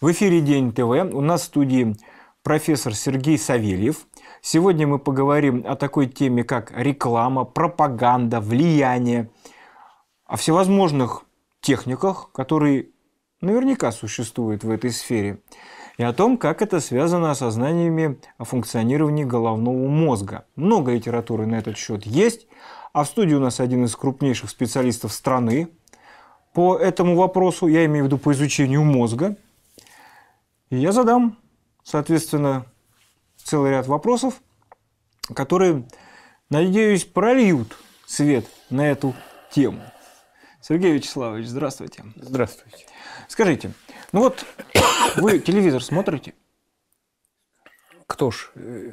В эфире День ТВ. У нас в студии профессор Сергей Савельев. Сегодня мы поговорим о такой теме, как реклама, пропаганда, влияние, о всевозможных техниках, которые наверняка существуют в этой сфере, и о том, как это связано со знаниями о функционировании головного мозга. Много литературы на этот счет есть, а в студии у нас один из крупнейших специалистов страны по этому вопросу, я имею в виду по изучению мозга – и я задам, соответственно, целый ряд вопросов, которые, надеюсь, прольют свет на эту тему. Сергей Вячеславович, здравствуйте. Здравствуйте. Скажите, ну вот вы телевизор смотрите? Кто ж э,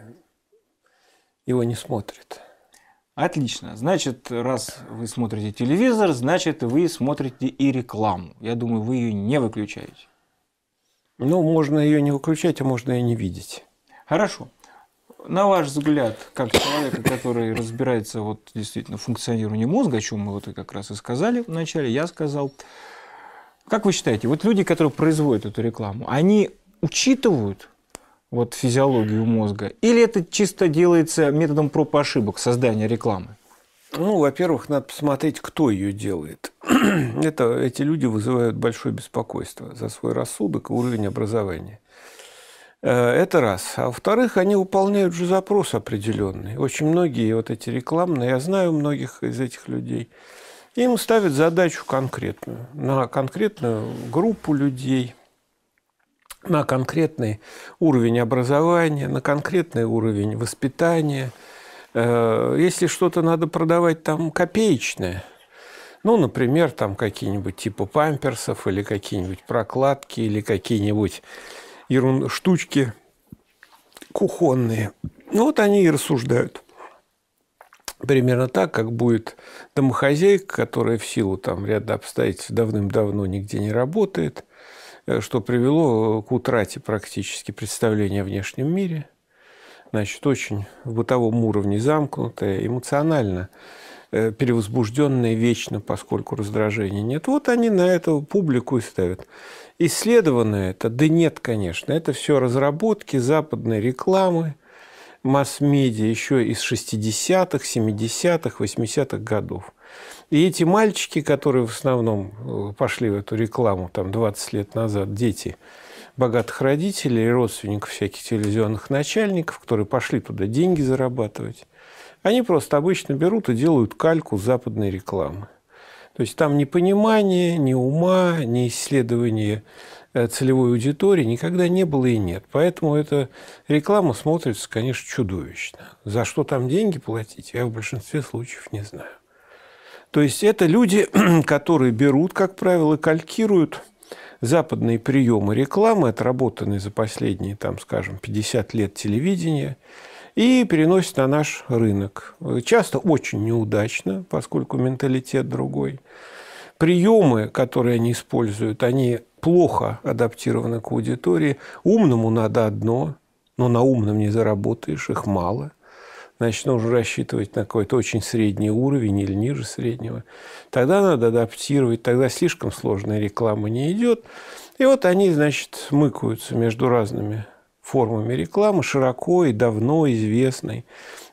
его не смотрит? Отлично. Значит, раз вы смотрите телевизор, значит, вы смотрите и рекламу. Я думаю, вы ее не выключаете. Ну, можно ее не выключать, а можно ее не видеть. Хорошо. На ваш взгляд, как человека, который разбирается вот действительно в функционировании мозга, о чем мы вот и как раз и сказали вначале, я сказал, как вы считаете, вот люди, которые производят эту рекламу, они учитывают вот физиологию мозга? Или это чисто делается методом проб и ошибок создания рекламы? Ну, во-первых, надо посмотреть, кто ее делает. Это, эти люди вызывают большое беспокойство за свой рассудок и уровень образования. Э, это раз. А во-вторых, они выполняют же запрос определенный. Очень многие вот эти рекламные, я знаю многих из этих людей, им ставят задачу конкретную, на конкретную группу людей, на конкретный уровень образования, на конкретный уровень воспитания – Э, если что-то надо продавать там копеечное, ну, например, там какие-нибудь типа памперсов или какие-нибудь прокладки или какие-нибудь ерун... штучки кухонные. Ну, вот они и рассуждают. Примерно так, как будет домохозяйка, которая в силу там ряда обстоятельств давным-давно нигде не работает, э, что привело к утрате практически представления о внешнем мире – значит, очень в бытовом уровне замкнутая, эмоционально э, перевозбужденная вечно, поскольку раздражения нет. Вот они на эту публику и ставят. Исследовано это? Да нет, конечно. Это все разработки западной рекламы, масс-медиа еще из 60-х, 70-х, 80-х годов. И эти мальчики, которые в основном э, пошли в эту рекламу там 20 лет назад, дети – богатых родителей, родственников всяких телевизионных начальников, которые пошли туда деньги зарабатывать. Они просто обычно берут и делают кальку западной рекламы. То есть там ни понимания, ни ума, ни исследования э, целевой аудитории никогда не было и нет. Поэтому эта реклама смотрится, конечно, чудовищно. За что там деньги платить, я в большинстве случаев не знаю. То есть это люди, которые берут, как правило, калькируют – западные приемы рекламы, отработанные за последние, там, скажем, 50 лет телевидения, и переносит на наш рынок. Часто очень неудачно, поскольку менталитет другой. Приемы, которые они используют, они плохо адаптированы к аудитории. Умному надо одно, но на умном не заработаешь, их мало начну уже рассчитывать на какой-то очень средний уровень или ниже среднего, тогда надо адаптировать, тогда слишком сложная реклама не идет. И вот они, значит, мыкаются между разными формами рекламы, широко и давно известной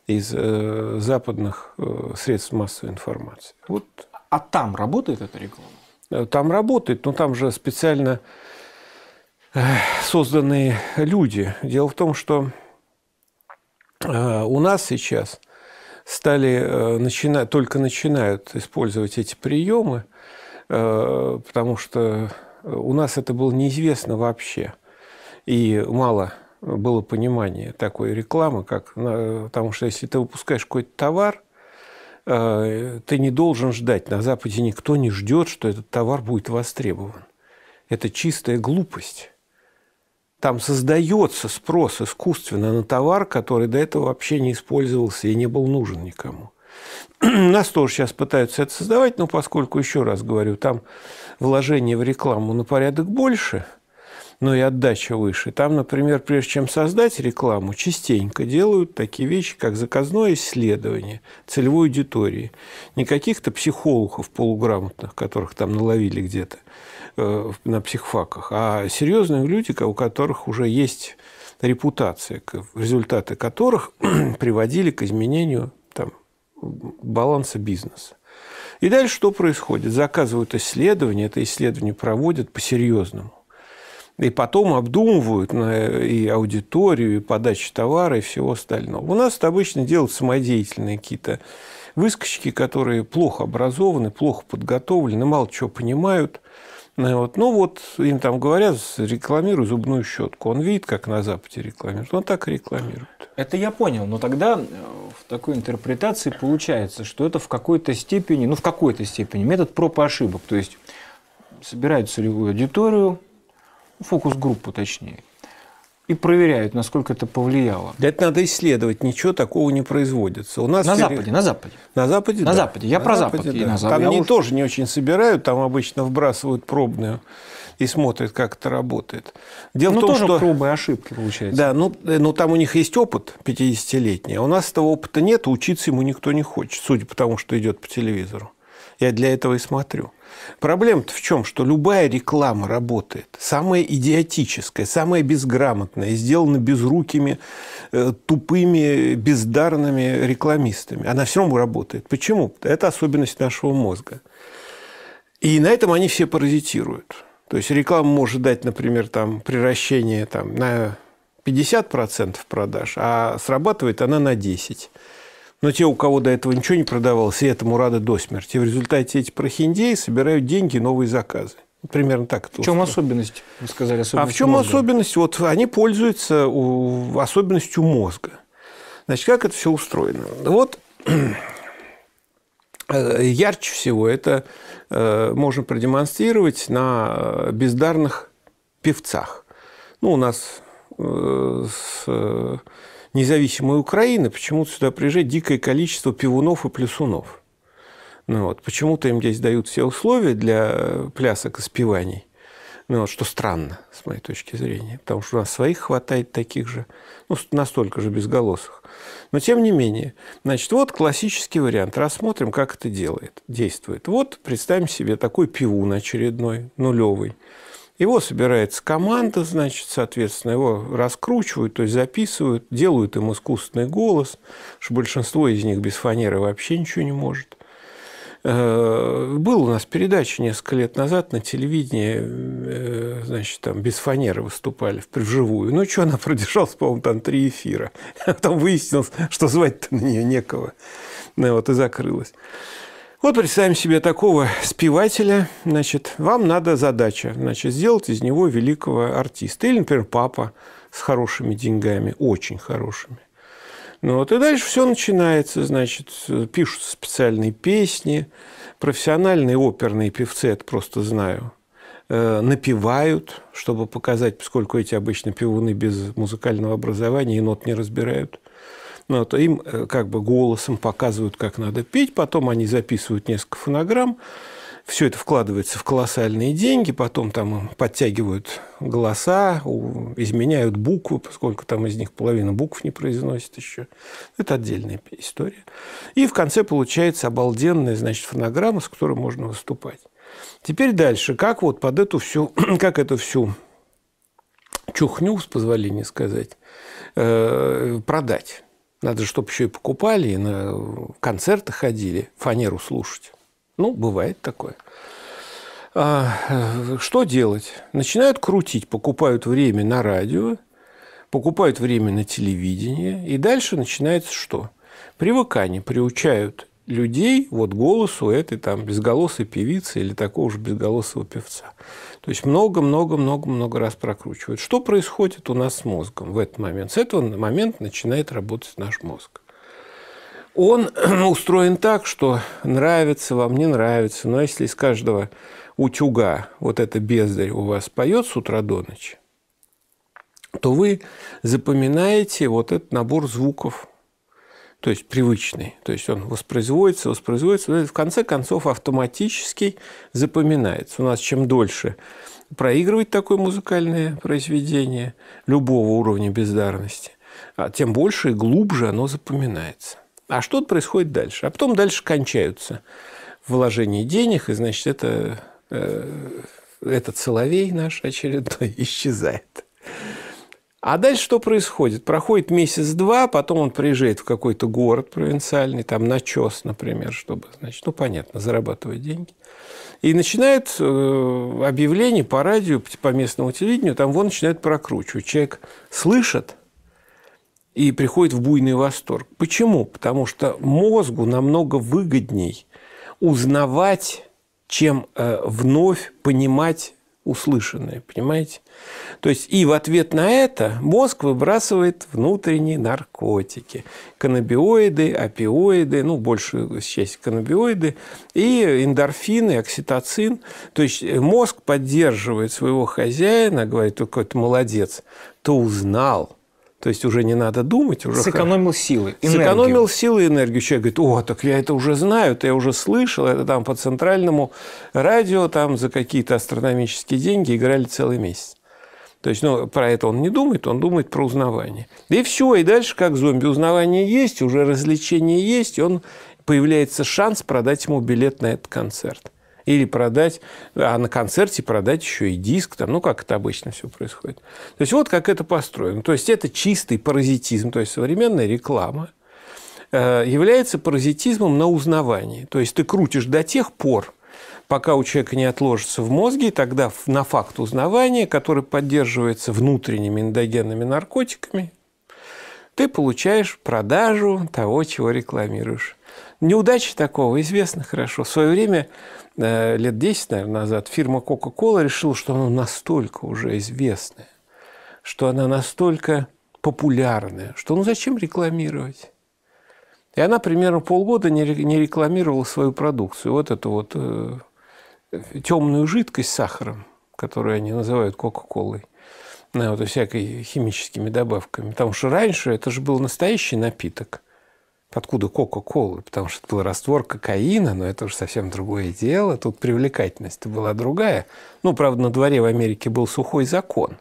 из э, западных э, средств массовой информации. Вот. А там работает эта реклама? Э, там работает, но там же специально э, созданные люди. Дело в том, что Э, у нас сейчас стали э, начинать, только начинают использовать эти приемы, э, потому что у нас это было неизвестно вообще. И мало было понимания такой рекламы, как, потому что если ты выпускаешь какой-то товар, ты не должен ждать. На Западе никто не ждет, что этот товар будет востребован. Это чистая глупость там создается спрос искусственно на товар, который до этого вообще не использовался и не был нужен никому. Нас тоже сейчас пытаются это создавать, но поскольку, еще раз говорю, там вложение в рекламу на порядок больше, но и отдача выше. Там, например, прежде чем создать рекламу, частенько делают такие вещи, как заказное исследование целевой аудитории. Не каких-то психологов полуграмотных, которых там наловили где-то, Э, на психфаках, а серьезные люди, у которых уже есть репутация, результаты которых приводили к изменению там, баланса бизнеса. И дальше что происходит? Заказывают исследования, это исследование проводят по-серьезному. И потом обдумывают и аудиторию, и подачу товара, и всего остального. У нас это обычно делают самодеятельные какие-то выскочки, которые плохо образованы, плохо подготовлены, мало чего понимают – ну, вот. Ну вот им там говорят, рекламируй зубную щетку. Он видит, как на Западе рекламируют. Он так и рекламирует. Это я понял, но тогда э, в такой интерпретации получается, что это в какой-то степени, ну в какой-то степени метод проб и ошибок. То есть собирают целевую аудиторию, фокус-группу точнее, и проверяют, насколько это повлияло. Да это надо исследовать, ничего такого не производится. У нас на теперь... Западе, на Западе. На Западе, На да. Западе, я на про Западе, Запад. Да. на Западе. Там они уж... тоже не очень собирают, там обычно вбрасывают пробную и смотрят, как это работает. Дело ну, в том, тоже что... пробы и ошибки, получается. Да, ну, э, ну там у них есть опыт 50-летний, а у нас этого опыта нет, учиться ему никто не хочет, судя по тому, что идет по телевизору. Я для этого и смотрю. Проблема-то в чем, что любая реклама работает. Самая идиотическая, самая безграмотная, сделана безрукими, э, тупыми, бездарными рекламистами. Она все равно работает. Почему? Это особенность нашего мозга. И на этом они все паразитируют. То есть реклама может дать, например, там, приращение там, на 50% продаж, а срабатывает она на 10%. Но те, у кого до этого ничего не продавалось, и этому рады до смерти. в результате эти прохиндеи собирают деньги, новые заказы. Примерно так. В чем особенность? Вы сказали, особенность А в чем мозга? особенность? Вот они пользуются особенностью мозга. Значит, как это все устроено? Вот э, ярче всего это э, можно продемонстрировать на э, бездарных певцах. Ну, у нас с независимой Украины почему-то сюда приезжает дикое количество пивунов и плюсунов. Ну, вот, почему-то им здесь дают все условия для э, плясок и спиваний, Ну, вот, что странно, с моей точки зрения, потому что у нас своих хватает таких же, ну, настолько же безголосых. Но, тем не менее, значит, вот классический вариант. Рассмотрим, как это делает, действует. Вот представим себе такой пивун очередной, нулевый – его собирается команда, значит, соответственно, его раскручивают, то есть записывают, делают им искусственный голос, что большинство из них без фанеры вообще ничего не может. Э, был у нас передача несколько лет назад на телевидении, э, значит, там без фанеры выступали вживую. Ну, что она продержалась, по-моему, там три эфира. А там выяснилось, что звать-то на нее некого. Ну, вот и закрылась. Вот представим себе такого спевателя, значит, вам надо задача, значит, сделать из него великого артиста. Или, например, папа с хорошими деньгами, очень хорошими. Ну вот и дальше все начинается, значит, пишут специальные песни, профессиональные оперные певцы, это просто знаю, э, напевают, чтобы показать, поскольку эти обычно певуны без музыкального образования и нот не разбирают. Ну, а то им э, как бы голосом показывают, как надо петь, потом они записывают несколько фонограмм, все это вкладывается в колоссальные деньги, потом там подтягивают голоса, изменяют буквы, поскольку там из них половина букв не произносит еще. Это отдельная история. И в конце получается обалденная, значит, фонограмма, с которой можно выступать. Теперь дальше. Как вот под эту всю, как эту всю чухню, с позволения сказать, э, продать? Надо, чтобы еще и покупали, и на концерты ходили, фанеру слушать. Ну, бывает такое. А, э, что делать? Начинают крутить, покупают время на радио, покупают время на телевидение, и дальше начинается что? Привыкание, приучают людей вот голосу этой там безголосой певицы или такого же безголосого певца. То есть много-много-много-много раз прокручивают. Что происходит у нас с мозгом в этот момент? С этого момента начинает работать наш мозг. Он устроен так, что нравится вам, не нравится. Но если из каждого утюга вот эта бездарь у вас поет с утра до ночи, то вы запоминаете вот этот набор звуков, то есть привычный. То есть он воспроизводится, воспроизводится, в конце концов автоматически запоминается. У нас чем дольше проигрывать такое музыкальное произведение любого уровня бездарности, а тем больше и глубже оно запоминается. А что происходит дальше? А потом дальше кончаются вложения денег, и, значит, это, э, этот соловей наш очередной исчезает. А дальше что происходит? Проходит месяц-два, потом он приезжает в какой-то город провинциальный, там на чес, например, чтобы, значит, ну, понятно, зарабатывать деньги. И начинает э, объявление по радио, по местному телевидению, там вон начинает прокручивать. Человек слышит и приходит в буйный восторг. Почему? Потому что мозгу намного выгодней узнавать, чем э, вновь понимать услышанное, понимаете? То есть и в ответ на это мозг выбрасывает внутренние наркотики. Каннабиоиды, опиоиды, ну, большую часть каннабиоиды, и эндорфины, окситоцин. То есть мозг поддерживает своего хозяина, говорит, какой-то молодец, то узнал – то есть уже не надо думать. Уже Сэкономил силы, энергию. Сэкономил силы и энергию. Человек говорит, о, так я это уже знаю, это я уже слышал, это там по центральному радио там за какие-то астрономические деньги играли целый месяц. То есть, ну, про это он не думает, он думает про узнавание. Да и все, и дальше как зомби. Узнавание есть, уже развлечение есть, и он появляется шанс продать ему билет на этот концерт. Или продать, а на концерте продать еще и диск, там, ну, как это обычно все происходит. То есть, вот как это построено. То есть, это чистый паразитизм, то есть, современная реклама э, является паразитизмом на узнавании. То есть, ты крутишь до тех пор, пока у человека не отложится в мозге, и тогда на факт узнавания, который поддерживается внутренними эндогенными наркотиками, ты получаешь продажу того, чего рекламируешь. Неудачи такого известны хорошо. В свое время, э, лет 10, наверное, назад, фирма Coca-Cola решила, что она настолько уже известная, что она настолько популярная, что ну зачем рекламировать? И она примерно полгода не рекламировала свою продукцию. Вот эту вот э, темную жидкость с сахаром, которую они называют Кока-Колой, ну, э, вот, всякой химическими добавками. Потому что раньше это же был настоящий напиток – Откуда Кока-Кола? Потому что был раствор кокаина, но это уже совсем другое дело. Тут привлекательность была другая. Ну, правда, на дворе в Америке был сухой закон.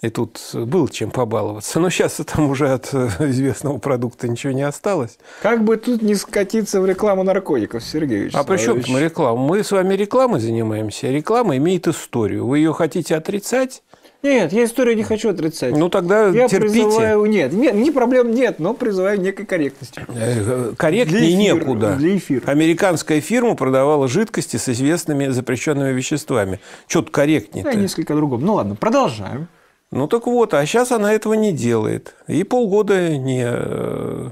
И тут было чем побаловаться. Но сейчас там уже от э, известного продукта ничего не осталось. Как бы тут не скатиться в рекламу наркотиков, Сергеевич. А при чем рекламу? Мы с вами рекламой занимаемся. Реклама имеет историю. Вы ее хотите отрицать? Нет, я историю не хочу отрицать. Ну тогда я терпите. призываю нет, нет, ни проблем нет, но призываю некой корректности. Э, корректнее для эфира, некуда. Для эфира. Американская фирма продавала жидкости с известными запрещенными веществами. Что-то корректнее. Да, несколько другом. Ну ладно, продолжаем. Ну так вот, а сейчас она этого не делает. И полгода не э,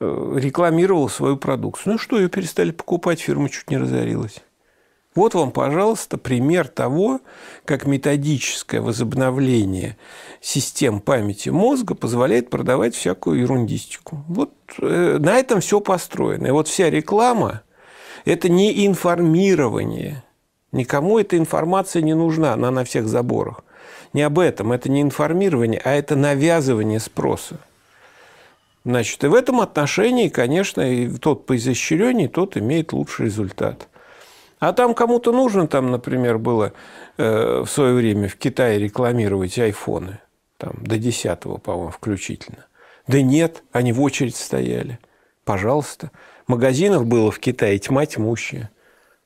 э, рекламировала свою продукцию. Ну что, ее перестали покупать, фирма чуть не разорилась. Вот вам, пожалуйста, пример того, как методическое возобновление систем памяти мозга позволяет продавать всякую ерундистику. Вот э, на этом все построено. И вот вся реклама – это не информирование. Никому эта информация не нужна, она на всех заборах. Не об этом, это не информирование, а это навязывание спроса. Значит, и в этом отношении, конечно, и тот поизощреннее, тот имеет лучший результат. А там кому-то нужно, там, например, было э, в свое время в Китае рекламировать айфоны. Там, до 10 по-моему, включительно. Да нет, они в очередь стояли. Пожалуйста. Магазинов было в Китае тьма тьмущая.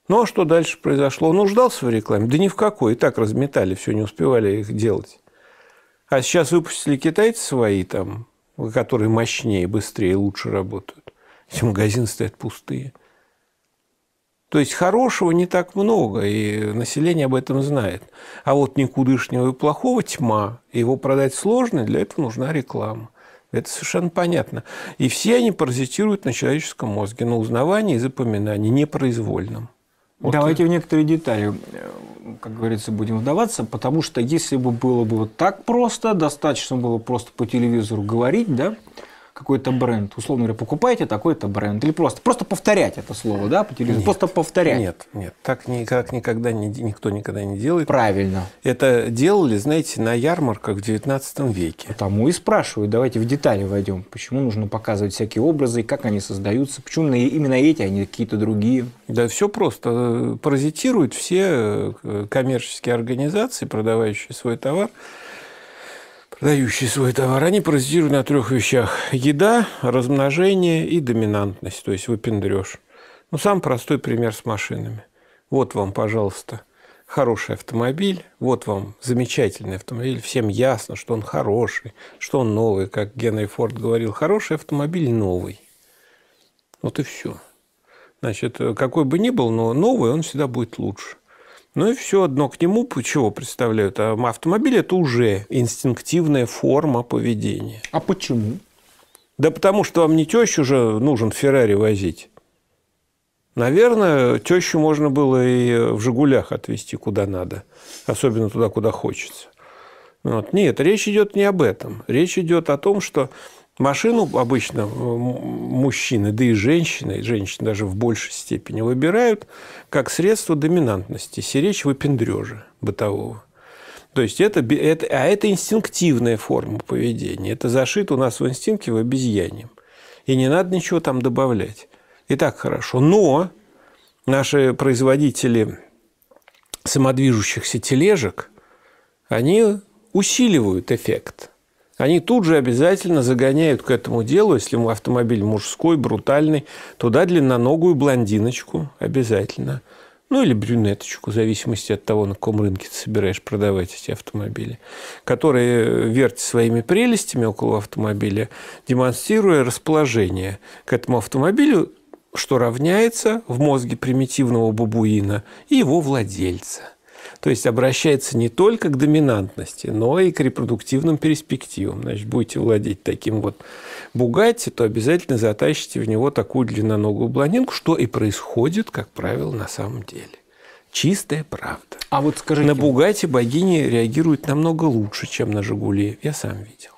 Ну, а что дальше произошло? Он нуждался в рекламе? Да ни в какой. И так разметали все, не успевали их делать. А сейчас выпустили китайцы свои, там, которые мощнее, быстрее, лучше работают. Эти магазины стоят пустые. То есть хорошего не так много, и население об этом знает. А вот никудышнего и плохого тьма, его продать сложно, для этого нужна реклама. Это совершенно понятно. И все они паразитируют на человеческом мозге, на узнавании и запоминании, непроизвольном. Вот Давайте это. в некоторые детали, э, как говорится, будем вдаваться, потому что если бы было бы вот так просто, достаточно было просто по телевизору говорить, да, какой-то бренд. Условно говоря, покупайте такой-то бренд. Или просто, просто повторять это слово, да, по телевизору. Нет, просто повторять. Нет, нет, так никак никогда не, никто никогда не делает. Правильно. Это делали, знаете, на ярмарках в 19 веке. Тому и спрашиваю, давайте в детали войдем. Почему нужно показывать всякие образы, и как они создаются, почему именно эти, а не какие-то другие? Да все просто. Э, паразитируют все э, коммерческие организации, продавающие свой товар, дающие свой товар, они паразитируют на трех вещах. Еда, размножение и доминантность, то есть выпендреж. Ну, сам простой пример с машинами. Вот вам, пожалуйста, хороший автомобиль, вот вам замечательный автомобиль, всем ясно, что он хороший, что он новый, как Генри Форд говорил, хороший автомобиль новый. Вот и все. Значит, э, какой бы ни был, но новый он всегда будет лучше. Ну и все одно к нему чего представляют? А автомобиль – это уже инстинктивная форма поведения. А почему? Да потому что вам не тещу же нужен Феррари возить. Наверное, тещу можно было и э, в «Жигулях» отвезти куда надо. Особенно туда, куда хочется. Вот. Нет, речь идет не об этом. Речь идет о том, что Машину обычно э, мужчины, да и женщины, женщины даже в большей степени выбирают как средство доминантности, сиречь выпендрежа бытового. То есть это, это, а это инстинктивная форма поведения. Это зашит у нас в инстинкте в обезьяне. И не надо ничего там добавлять. И так хорошо. Но наши производители самодвижущихся тележек, они усиливают эффект – они тут же обязательно загоняют к этому делу, если автомобиль мужской, брутальный, туда длинноногую блондиночку обязательно. Ну, или брюнеточку, в зависимости от того, на каком рынке ты собираешь продавать эти автомобили, которые э, вертят своими прелестями около автомобиля, демонстрируя расположение к этому автомобилю, что равняется в мозге примитивного бабуина и его владельца – то есть обращается не только к доминантности, но и к репродуктивным перспективам. Значит, будете владеть таким вот бугатти, то обязательно затащите в него такую длинноногую блондинку, что и происходит, как правило, на самом деле. Чистая правда. А вот скажите... На Бугате богини реагируют намного лучше, чем на Жигули. Я сам видел.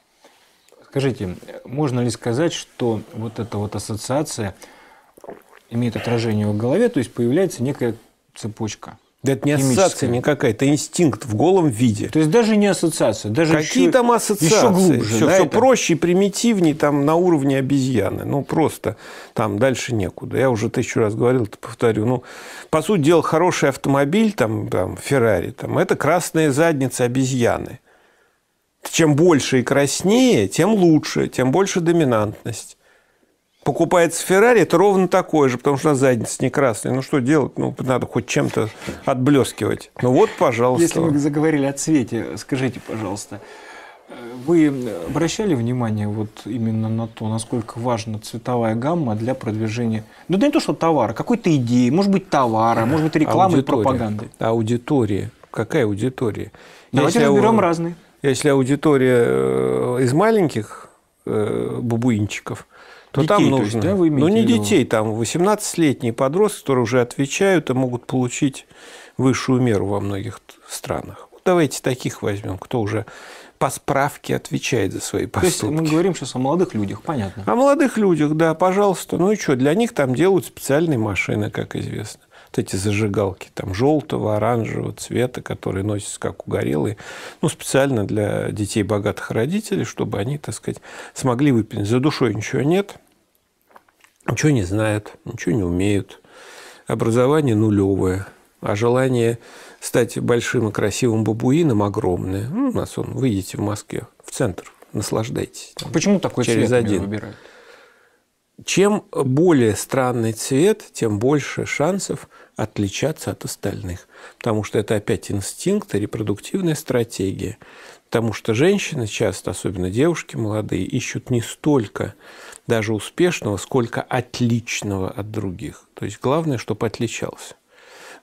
Скажите, можно ли сказать, что вот эта вот ассоциация имеет отражение в голове, то есть появляется некая цепочка? Да это не ассоциация никакая, это инстинкт в голом виде. То есть даже не ассоциация, даже Какие еще, там ассоциации? Еще глубже. Все, да, все это? проще и примитивнее, там на уровне обезьяны. Ну просто там дальше некуда. Я уже тысячу раз говорил, повторю. Ну, по сути дела, хороший автомобиль, там, там Феррари, там, это красные задницы обезьяны. Чем больше и краснее, тем лучше, тем больше доминантность покупается Феррари, это ровно такое же, потому что на задница не красная. Ну что делать? Ну, надо хоть чем-то отблескивать. Ну вот, пожалуйста. Если мы заговорили о цвете, скажите, пожалуйста, вы обращали внимание вот именно на то, насколько важна цветовая гамма для продвижения, ну да не то, что товара, какой-то идеи, может быть, товара, э, может быть, рекламы пропаганды. Аудитория. Какая аудитория? Давайте если разберем ау... разные. Если аудитория э, из маленьких э, бубуинчиков – то детей, там нужно. Есть, да, вы ну, не виду? детей, там 18-летние подростки, которые уже отвечают и могут получить высшую меру во многих странах. давайте таких возьмем, кто уже по справке отвечает за свои поступки. То есть мы говорим сейчас о молодых людях, понятно. О молодых людях, да, пожалуйста. Ну и что, для них там делают специальные машины, как известно. Вот эти зажигалки там желтого, оранжевого цвета, которые носятся как угорелые. Ну, специально для детей богатых родителей, чтобы они, так сказать, смогли выпить. За душой ничего нет, ничего не знают, ничего не умеют, образование нулевое, а желание стать большим и красивым бабуином огромное. Ну, у нас он, выйдите в Москве, в центр, наслаждайтесь. Там, Почему такой через цвет один. выбирают? Чем более странный цвет, тем больше шансов отличаться от остальных. Потому что это опять инстинкт репродуктивная стратегия. Потому что женщины часто, особенно девушки молодые, ищут не столько даже успешного, сколько отличного от других. То есть главное, чтобы отличался.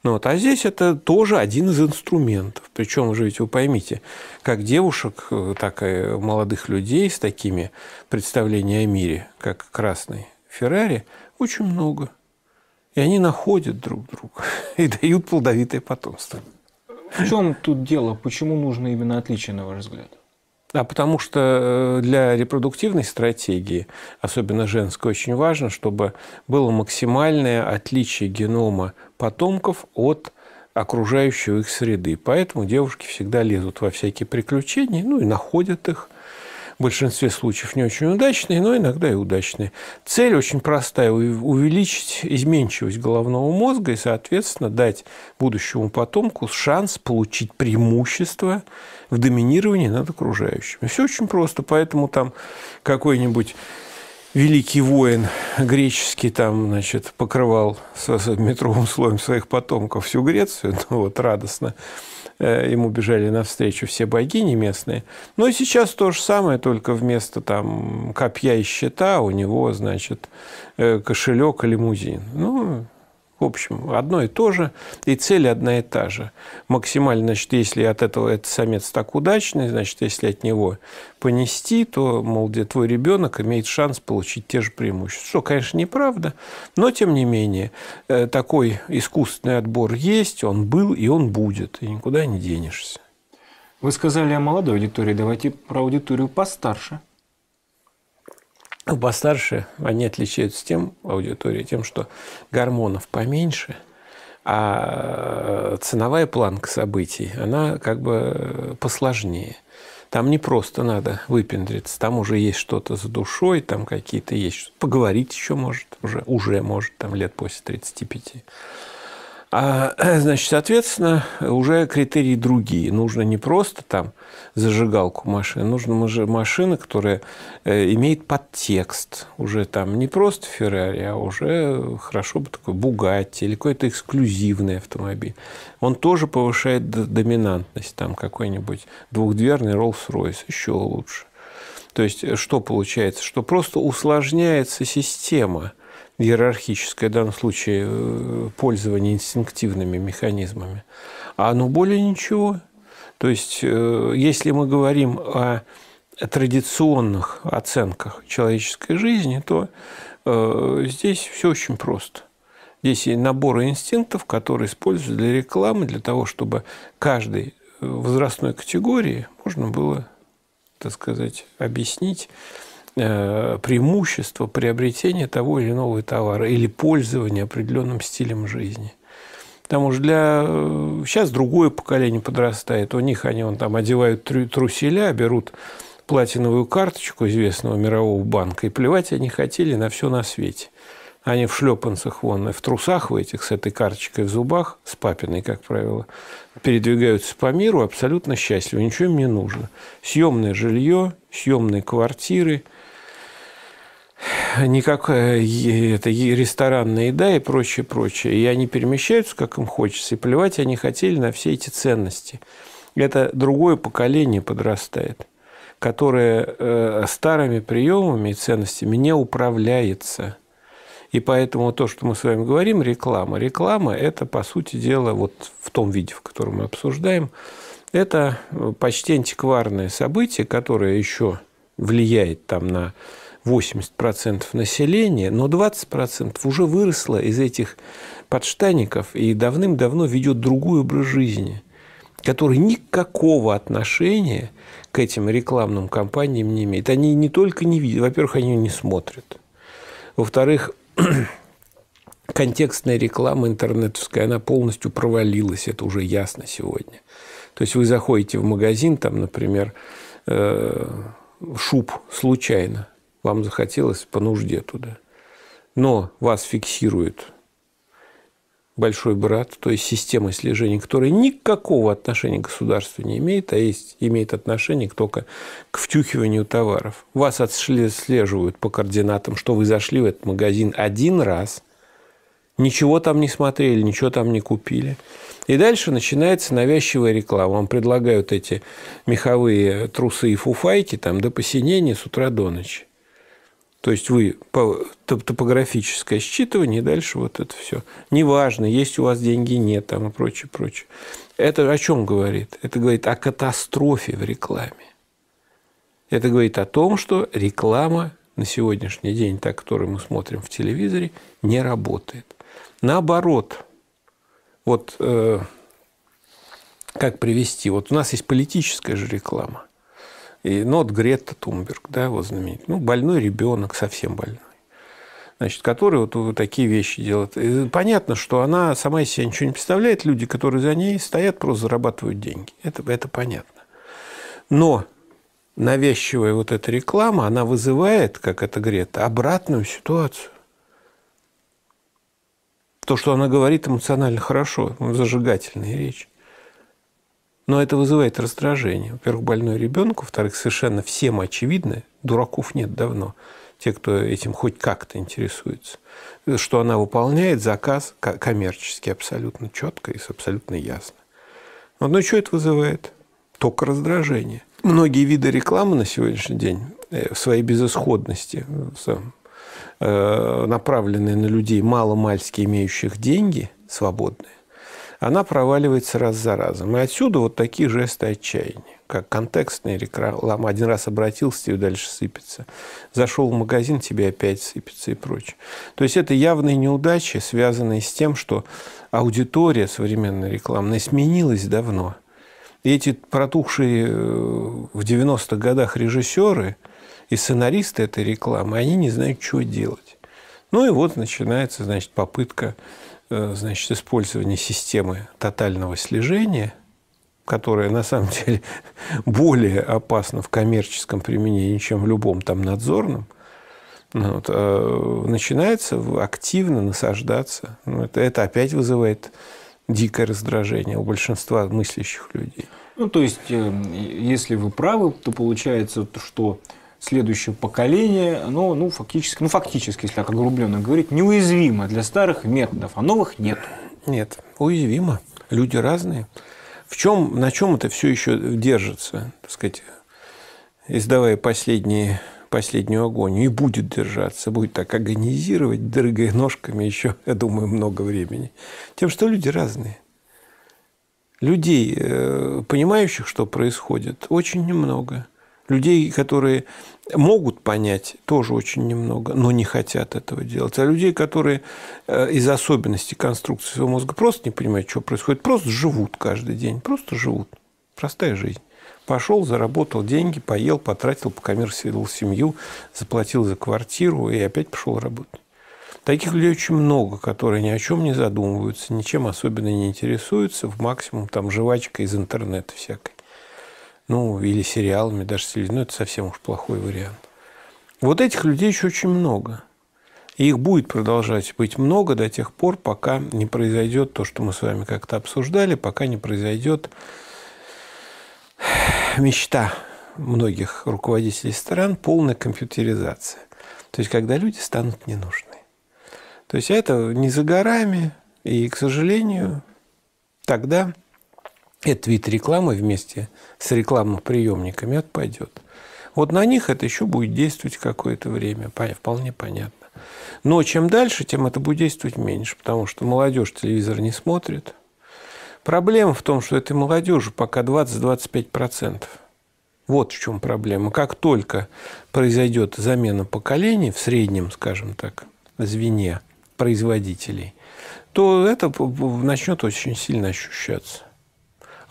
Ну вот, а здесь это тоже один из инструментов. Причем уже ведь вы поймите, как девушек, э, так и молодых людей с такими представлениями о мире, как красный Феррари, очень много. И они находят друг друга и дают плодовитое потомство. В чем тут дело? Почему нужно именно отличие, на ваш взгляд? Да, потому что э, для репродуктивной стратегии, особенно женской, очень важно, чтобы было максимальное отличие генома потомков от окружающего их среды. Поэтому девушки всегда лезут во всякие приключения, ну и находят их, в большинстве случаев не очень удачные, но иногда и удачные. Цель очень простая – увеличить изменчивость головного мозга и, соответственно, дать будущему потомку шанс получить преимущество в доминировании над окружающими. Все очень просто, поэтому там какой-нибудь великий воин греческий там, значит, покрывал с, с метровым слоем своих потомков всю Грецию, ну, вот радостно. Э, ему бежали навстречу все богини местные. Но ну, и сейчас то же самое, только вместо там копья и щита у него, значит, э, кошелек и лимузин. Ну, в общем, одно и то же, и цель одна и та же. Максимально, значит, если от этого этот самец так удачный, значит, если от него понести, то, мол, где твой ребенок имеет шанс получить те же преимущества. Что, конечно, неправда, но, тем не менее, э, такой искусственный отбор есть, он был и он будет, и никуда не денешься. Вы сказали о молодой аудитории, давайте про аудиторию постарше – ну, постарше они отличаются тем, аудиторией тем, что гормонов поменьше, а э, ценовая планка событий, она как бы э, посложнее. Там не просто надо выпендриться, там уже есть что-то за душой, там какие-то есть, поговорить еще может, уже, уже может, там лет после 35. А, значит, соответственно, уже критерии другие. Нужно не просто там зажигалку машины, уже машина, которая э, имеет подтекст. Уже там не просто Феррари, а уже хорошо бы такой Бугатти или какой-то эксклюзивный автомобиль. Он тоже повышает доминантность. Там какой-нибудь двухдверный Rolls-Royce еще лучше. То есть, что получается? Что просто усложняется система – иерархическое в данном случае э, пользование инстинктивными механизмами, а оно ну, более ничего. То есть, э, если мы говорим о традиционных оценках человеческой жизни, то э, здесь все очень просто. Здесь и наборы инстинктов, которые используются для рекламы, для того, чтобы каждой возрастной категории можно было, так сказать, объяснить Э, преимущество приобретения того или иного товара или пользования определенным стилем жизни. Потому что для... Э, сейчас другое поколение подрастает. У них они вон, там одевают труселя, берут платиновую карточку известного мирового банка, и плевать они хотели на все на свете. Они в шлепанцах вон, в трусах в этих, с этой карточкой в зубах, с папиной, как правило, передвигаются по миру абсолютно счастливы, ничего им не нужно. Съемное жилье, съемные квартиры – никак э, это ресторанная еда и прочее, прочее. И они перемещаются, как им хочется, и плевать они хотели на все эти ценности. Это другое поколение подрастает, которое э, старыми приемами и ценностями не управляется. И поэтому то, что мы с вами говорим, реклама. Реклама – это, по сути дела, вот в том виде, в котором мы обсуждаем, это э, почти антикварное событие, которое еще влияет там на 80% населения, но 20% уже выросло из этих подштанников и давным-давно ведет другой образ жизни, который никакого отношения к этим рекламным кампаниям не имеет. Они не только не видят, во-первых, они не смотрят. Во-вторых, контекстная реклама интернетовская, она полностью провалилась, это уже ясно сегодня. То есть вы заходите в магазин, там, например, э, шуб случайно, вам захотелось по нужде туда. Но вас фиксирует большой брат, то есть система слежения, которая никакого отношения к государству не имеет, а есть, имеет отношение только к втюхиванию товаров. Вас отслеживают по координатам, что вы зашли в этот магазин один раз, ничего там не смотрели, ничего там не купили. И дальше начинается навязчивая реклама. Вам предлагают эти меховые трусы и фуфайки там, до посинения с утра до ночи. То есть вы топографическое считывание, и дальше вот это все. Неважно, есть у вас деньги, нет там и прочее, прочее. Это о чем говорит? Это говорит о катастрофе в рекламе. Это говорит о том, что реклама на сегодняшний день, та, которую мы смотрим в телевизоре, не работает. Наоборот, вот э, как привести? Вот у нас есть политическая же реклама. И, ну, вот Грета Тумберг, да, вот знаменитый. Ну, больной ребенок, совсем больной. Значит, который вот, такие вещи делает. И понятно, что она сама из себя ничего не представляет. Люди, которые за ней стоят, просто зарабатывают деньги. Это, это понятно. Но навязчивая вот эта реклама, она вызывает, как это Грета, обратную ситуацию. То, что она говорит эмоционально хорошо, ну, зажигательная речь. Но это вызывает раздражение. Во-первых, больной ребенок, во-вторых, совершенно всем очевидно, дураков нет давно, те, кто этим хоть как-то интересуется, что она выполняет заказ коммерчески абсолютно четко и абсолютно ясно. Вот, ну, но ну, что это вызывает? Только раздражение. Многие виды рекламы на сегодняшний день э, в своей безысходности, э, э, направленные на людей мало-мальски имеющих деньги, свободные, она проваливается раз за разом. И отсюда вот такие жесты отчаяния, как контекстная реклама. Один раз обратился, тебе дальше сыпется. Зашел в магазин, тебе опять сыпется и прочее. То есть это явные неудачи, связанные с тем, что аудитория современной рекламной сменилась давно. И эти протухшие э, в 90-х годах режиссеры и сценаристы этой рекламы, они не знают, что делать. Ну и вот начинается, значит, попытка Э, значит, использование системы тотального слежения, которая на самом деле более опасна в коммерческом применении, чем в любом там надзорном, ну вот, э, начинается активно насаждаться. Ну, это, это опять вызывает дикое раздражение у большинства мыслящих людей. Ну, то есть, э, если вы правы, то получается, что следующего поколения, оно, ну, фактически, ну, фактически, если так огрубленно говорить, неуязвимо для старых методов, а новых нет. Нет, уязвимо. Люди разные. В чем, на чем это все еще держится, так сказать, издавая последние последнюю огонь и будет держаться, будет так агонизировать, дрыгая ножками еще, я думаю, много времени. Тем, что люди разные. Людей, э, понимающих, что происходит, очень немного. Людей, которые могут понять, тоже очень немного, но не хотят этого делать. А людей, которые э, из особенностей конструкции своего мозга просто не понимают, что происходит, просто живут каждый день, просто живут. Простая жизнь. Пошел, заработал деньги, поел, потратил, по покоммерсировал семью, заплатил за квартиру и опять пошел работать. Таких людей очень много, которые ни о чем не задумываются, ничем особенно не интересуются, в максимум там жвачка из интернета всякой ну, или сериалами даже следить, но ну, это совсем уж плохой вариант. Вот этих людей еще очень много. И их будет продолжать быть много до тех пор, пока не произойдет то, что мы с вами как-то обсуждали, пока не произойдет мечта многих руководителей стран полная компьютеризация. То есть, когда люди станут ненужны. То есть, это не за горами, и, к сожалению, тогда этот вид рекламы вместе с рекламоприемниками отпадет. Вот на них это еще будет действовать какое-то время, вполне понятно. Но чем дальше, тем это будет действовать меньше, потому что молодежь телевизор не смотрит. Проблема в том, что этой молодежи пока 20-25%. Вот в чем проблема. Как только произойдет замена поколений в среднем, скажем так, звене производителей, то это начнет очень сильно ощущаться.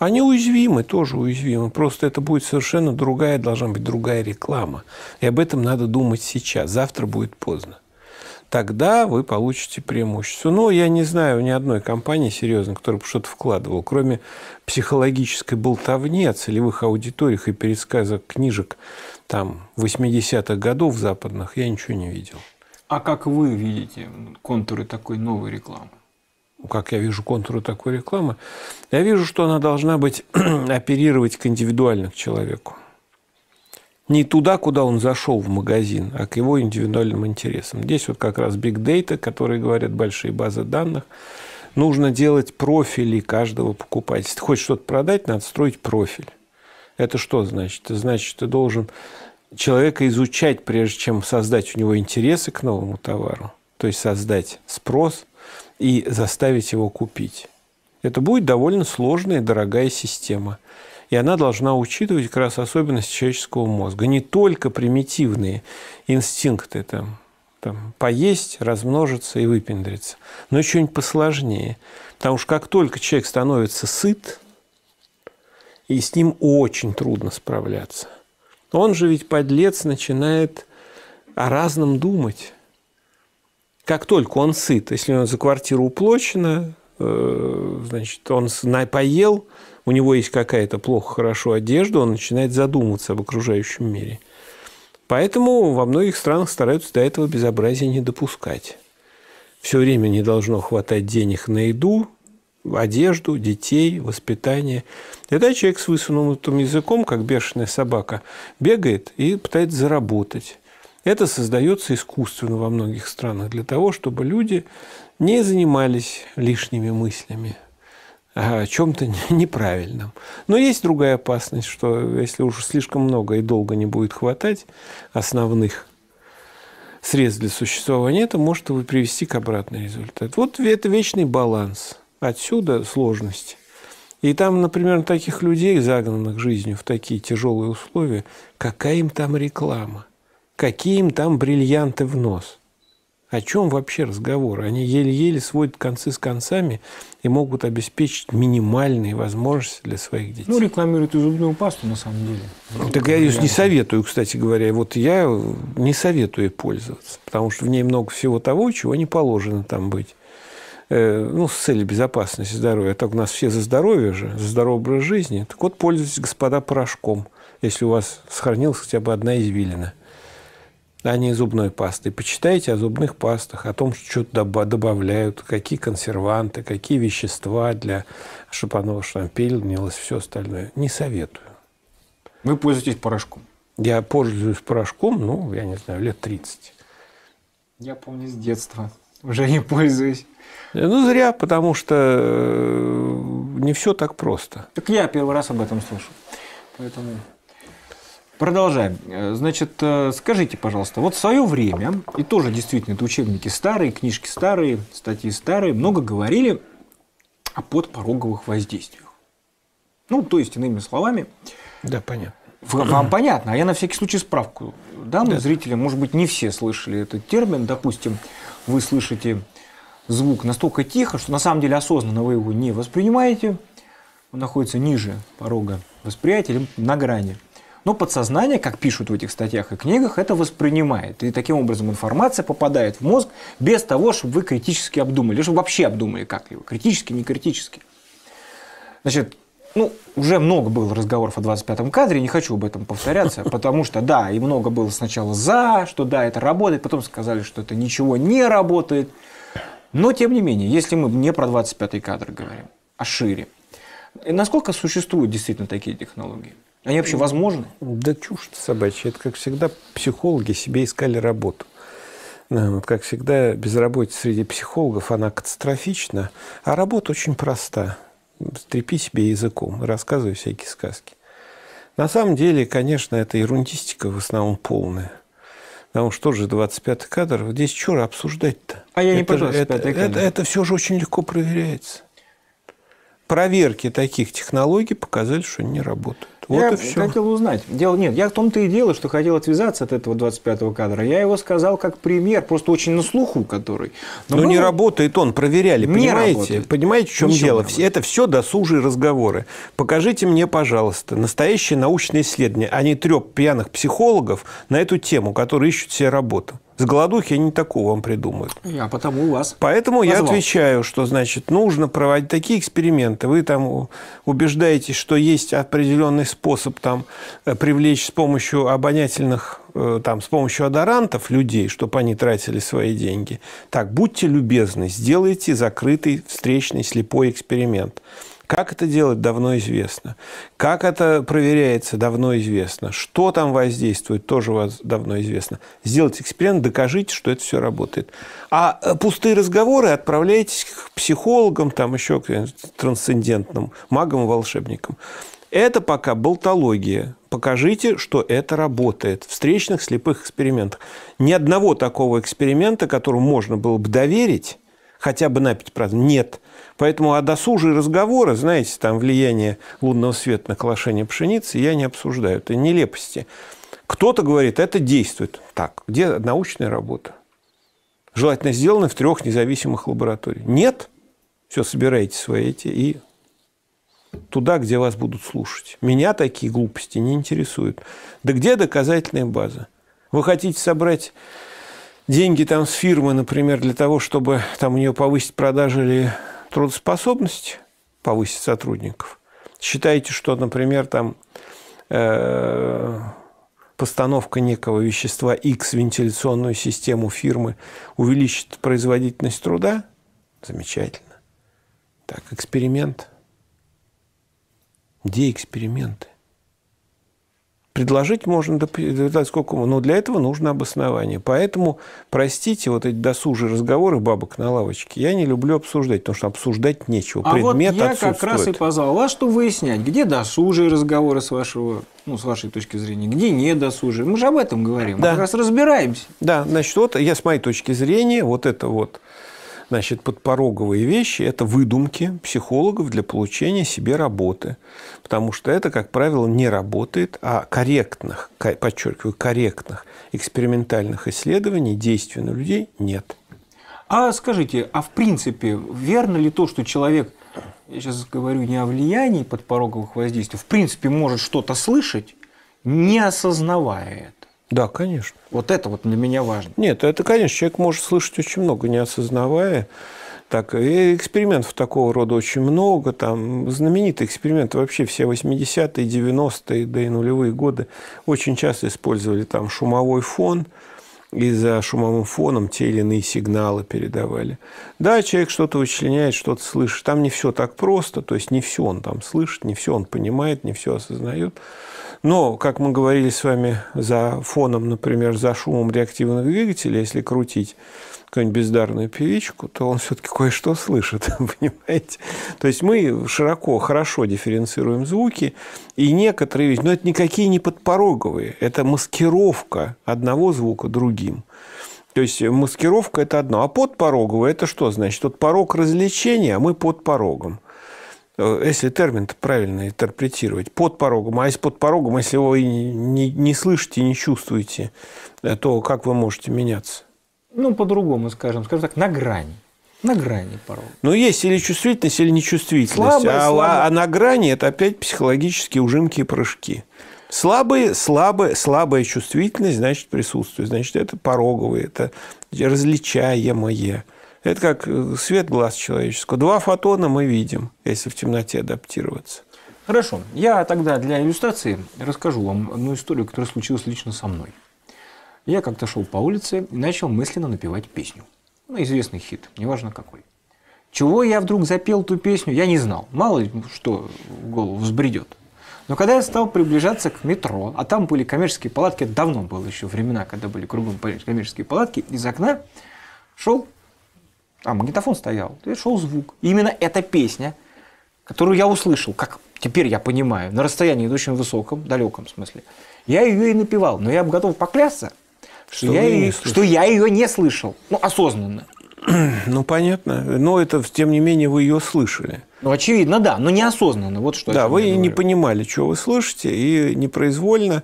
Они уязвимы, тоже уязвимы. Просто это будет совершенно другая, должна быть другая реклама. И об этом надо думать сейчас. Завтра будет поздно. Тогда вы получите преимущество. Но ну, я не знаю ни одной компании серьезной, которая бы что-то вкладывала, кроме психологической болтовни о целевых аудиториях и пересказок книжек там 80-х годов западных, я ничего не видел. А как вы видите контуры такой новой рекламы? как я вижу контуры такой рекламы, я вижу, что она должна быть оперировать к индивидуально к человеку. Не туда, куда он зашел в магазин, а к его индивидуальным интересам. Здесь вот как раз биг дейта, которые говорят большие базы данных. Нужно делать профили каждого покупателя. Если ты хочешь что-то продать, надо строить профиль. Это что значит? Значит, ты должен человека изучать, прежде чем создать у него интересы к новому товару. То есть создать спрос – и заставить его купить. Это будет довольно сложная и дорогая система. И она должна учитывать как раз особенности человеческого мозга. Не только примитивные инстинкты, там, там, поесть, размножиться и выпендриться, но еще нибудь посложнее. Потому что как только человек становится сыт, и с ним очень трудно справляться. Он же ведь, подлец, начинает о разном думать. Как только он сыт, если у него за квартиру уплочено, э, значит, он поел, у него есть какая-то плохо, хорошо одежда, он начинает задумываться об окружающем мире. Поэтому во многих странах стараются до этого безобразия не допускать. Все время не должно хватать денег на еду, одежду, детей, воспитание. И Тогда человек с высунутым языком, как бешеная собака, бегает и пытается заработать. Это создается искусственно во многих странах для того, чтобы люди не занимались лишними мыслями о чем-то неправильном. Но есть другая опасность, что если уже слишком много и долго не будет хватать основных средств для существования, это может привести к обратному результату. Вот это вечный баланс. Отсюда сложность. И там, например, таких людей, загнанных жизнью в такие тяжелые условия, какая им там реклама? Какие им там бриллианты в нос? О чем вообще разговор? Они еле-еле сводят концы с концами и могут обеспечить минимальные возможности для своих детей. Ну, рекламируют и зубную пасту, на самом деле. Ну, так я ее не советую, кстати говоря. Вот я не советую пользоваться, потому что в ней много всего того, чего не положено там быть. Э, ну, с целью безопасности здоровья. А так у нас все за здоровье же, за здоровый образ жизни. Так вот, пользуйтесь, господа, порошком, если у вас сохранилась хотя бы одна извилина а не зубной пастой. Почитайте о зубных пастах, о том, что -то добавляют, какие консерванты, какие вещества для шипаного штампеля, и все остальное. Не советую. Вы пользуетесь порошком? Я пользуюсь порошком, ну, я не знаю, лет 30. Я помню с детства. Уже не пользуюсь. Э, ну, зря, потому что э, не все так просто. Так я первый раз об этом слышу. Поэтому Продолжаем. Э, значит, э, скажите, пожалуйста, вот в свое время, и тоже действительно это учебники старые, книжки старые, статьи старые, много говорили о подпороговых воздействиях. Ну, то есть, иными словами... Да, понятно. Вам понятно, а я на всякий случай справку дам да. зрителям. Может быть, не все слышали этот термин. Допустим, вы слышите звук настолько тихо, что на самом деле осознанно вы его не воспринимаете. Он находится ниже порога восприятия, на грани – но подсознание, как пишут в этих статьях и книгах, это воспринимает. И таким образом информация попадает в мозг без того, чтобы вы критически обдумали, чтобы вообще обдумали как его, критически, не критически. Значит, ну, уже много было разговоров о 25-м кадре, не хочу об этом повторяться, потому что, да, и много было сначала за, что да, это работает, потом сказали, что это ничего не работает. Но, тем не менее, если мы не про 25-й кадр говорим, а шире, насколько существуют действительно такие технологии? Они вообще возможны? Да чушь собачья. Это, как всегда, психологи себе искали работу. Э, вот, как всегда, безработица среди психологов, она катастрофична, а работа очень проста. Стрепи себе языком, рассказывай всякие сказки. На самом деле, конечно, это ерундистика в основном полная. Потому что тоже 25-й кадр, здесь что обсуждать-то? А я это, не по 25-й это, кадр. Это, это все же очень легко проверяется. Проверки таких технологий показали, что они не работают. Вот я и все. хотел узнать. Дело, нет, я в том-то и дело, что хотел отвязаться от этого 25-го кадра. Я его сказал как пример, просто очень на слуху который. Но, Но ну, было... не работает он, проверяли, не понимаете? Работает. Понимаете, в чем Ничего дело? Это все досужие разговоры. Покажите мне, пожалуйста, настоящие научные исследования, а не треп пьяных психологов на эту тему, которые ищут себе работу. С голодухи они такого вам придумают. Я а потому у вас. Поэтому позвал. я отвечаю, что значит нужно проводить такие эксперименты. Вы там убеждаетесь, что есть определенный способ там э, привлечь с помощью обонятельных э, там, с помощью адорантов людей, чтобы они тратили свои деньги. Так, будьте любезны, сделайте закрытый встречный слепой эксперимент. Как это делать, давно известно. Как это проверяется, давно известно. Что там воздействует, тоже вас давно известно. Сделайте эксперимент, докажите, что это все работает. А э, пустые разговоры отправляйтесь к психологам, там еще к э, трансцендентным магам волшебникам. Это пока болтология. Покажите, что это работает. В встречных слепых экспериментах. Ни одного такого эксперимента, которому можно было бы доверить, хотя бы на 5%, нет. Поэтому о досужие разговоры, знаете, там влияние лунного света на колошение пшеницы, я не обсуждаю. Это нелепости. Кто-то говорит, это действует. Так, где научная работа? Желательно сделана в трех независимых лабораториях. Нет? Все, собирайте свои эти и туда, где вас будут слушать. Меня такие глупости не интересуют. Да где доказательная база? Вы хотите собрать деньги там с фирмы, например, для того, чтобы там у нее повысить продажи или трудоспособность повысить сотрудников. Считаете, что, например, там э, постановка некого вещества X в вентиляционную систему фирмы увеличит производительность труда? Замечательно. Так, эксперимент. Где эксперименты? Предложить можно да, сколько, но для этого нужно обоснование. Поэтому, простите, вот эти досужие разговоры бабок на лавочке, я не люблю обсуждать, потому что обсуждать нечего. А Предмет вот я как раз и позвал вас, чтобы выяснять, где досужие разговоры с вашего, ну, с вашей точки зрения, где не досужие. Мы же об этом говорим, да. мы как раз разбираемся. Да, значит, вот я с моей точки зрения, вот это вот Значит, подпороговые вещи – это выдумки психологов для получения себе работы. Потому что это, как правило, не работает, а корректных, подчеркиваю, корректных экспериментальных исследований действий на людей нет. А скажите, а в принципе, верно ли то, что человек, я сейчас говорю не о влиянии подпороговых воздействий, в принципе может что-то слышать, не осознавая это? Да, конечно. Вот это вот для меня важно. Нет, это, конечно, человек может слышать очень много, не осознавая. Так, экспериментов такого рода очень много. Там знаменитые эксперименты вообще все 80-е, 90-е, да и нулевые годы очень часто использовали там шумовой фон, и за шумовым фоном те или иные сигналы передавали. Да, человек что-то вычленяет, что-то слышит. Там не все так просто, то есть не все он там слышит, не все он понимает, не все осознает. Но, как мы говорили с вами, за фоном, например, за шумом реактивных двигателей, если крутить, какую-нибудь бездарную певичку, то он все-таки кое-что слышит, понимаете? То есть мы широко, хорошо дифференцируем звуки, и некоторые вещи, но это никакие не подпороговые, это маскировка одного звука другим. То есть маскировка – это одно, а подпороговое – это что значит? Вот порог развлечения, а мы под порогом э, если термин правильно интерпретировать, под порогом. А если под порогом, если вы не, не слышите, не чувствуете, э, то как вы можете меняться? ну, по-другому скажем, скажем так, на грани. На грани порог. Но ну, есть или чувствительность, или нечувствительность. Слабая, а, слабая. а на грани это опять психологические ужимки и прыжки. Слабые, слабые, слабая чувствительность, значит, присутствует. Значит, это пороговые, это различаемое. Это как э, свет глаз человеческого. Два фотона мы видим, если в темноте адаптироваться. Хорошо. Я тогда для иллюстрации расскажу вам одну историю, которая случилась лично со мной. Я как-то шел по улице и начал мысленно напевать песню. Ну, известный хит, неважно какой. Чего я вдруг запел ту песню, я не знал. Мало ли ну, что в голову взбредет. Но когда я стал приближаться к метро, а там были коммерческие палатки, это давно было еще времена, когда были кругом коммерческие палатки, из окна шел, а магнитофон стоял, и шел звук. И именно эта песня, которую я услышал, как теперь я понимаю, на расстоянии очень высоком, далеком смысле, я ее и напевал, но я бы готов поклясться, что, я ее, что я ее не слышал. Ну, осознанно. Ну, понятно. Но это, тем не менее, вы ее слышали. Ну, очевидно, да, но неосознанно. Вот что. Да, вы не говорю. понимали, что вы слышите, и непроизвольно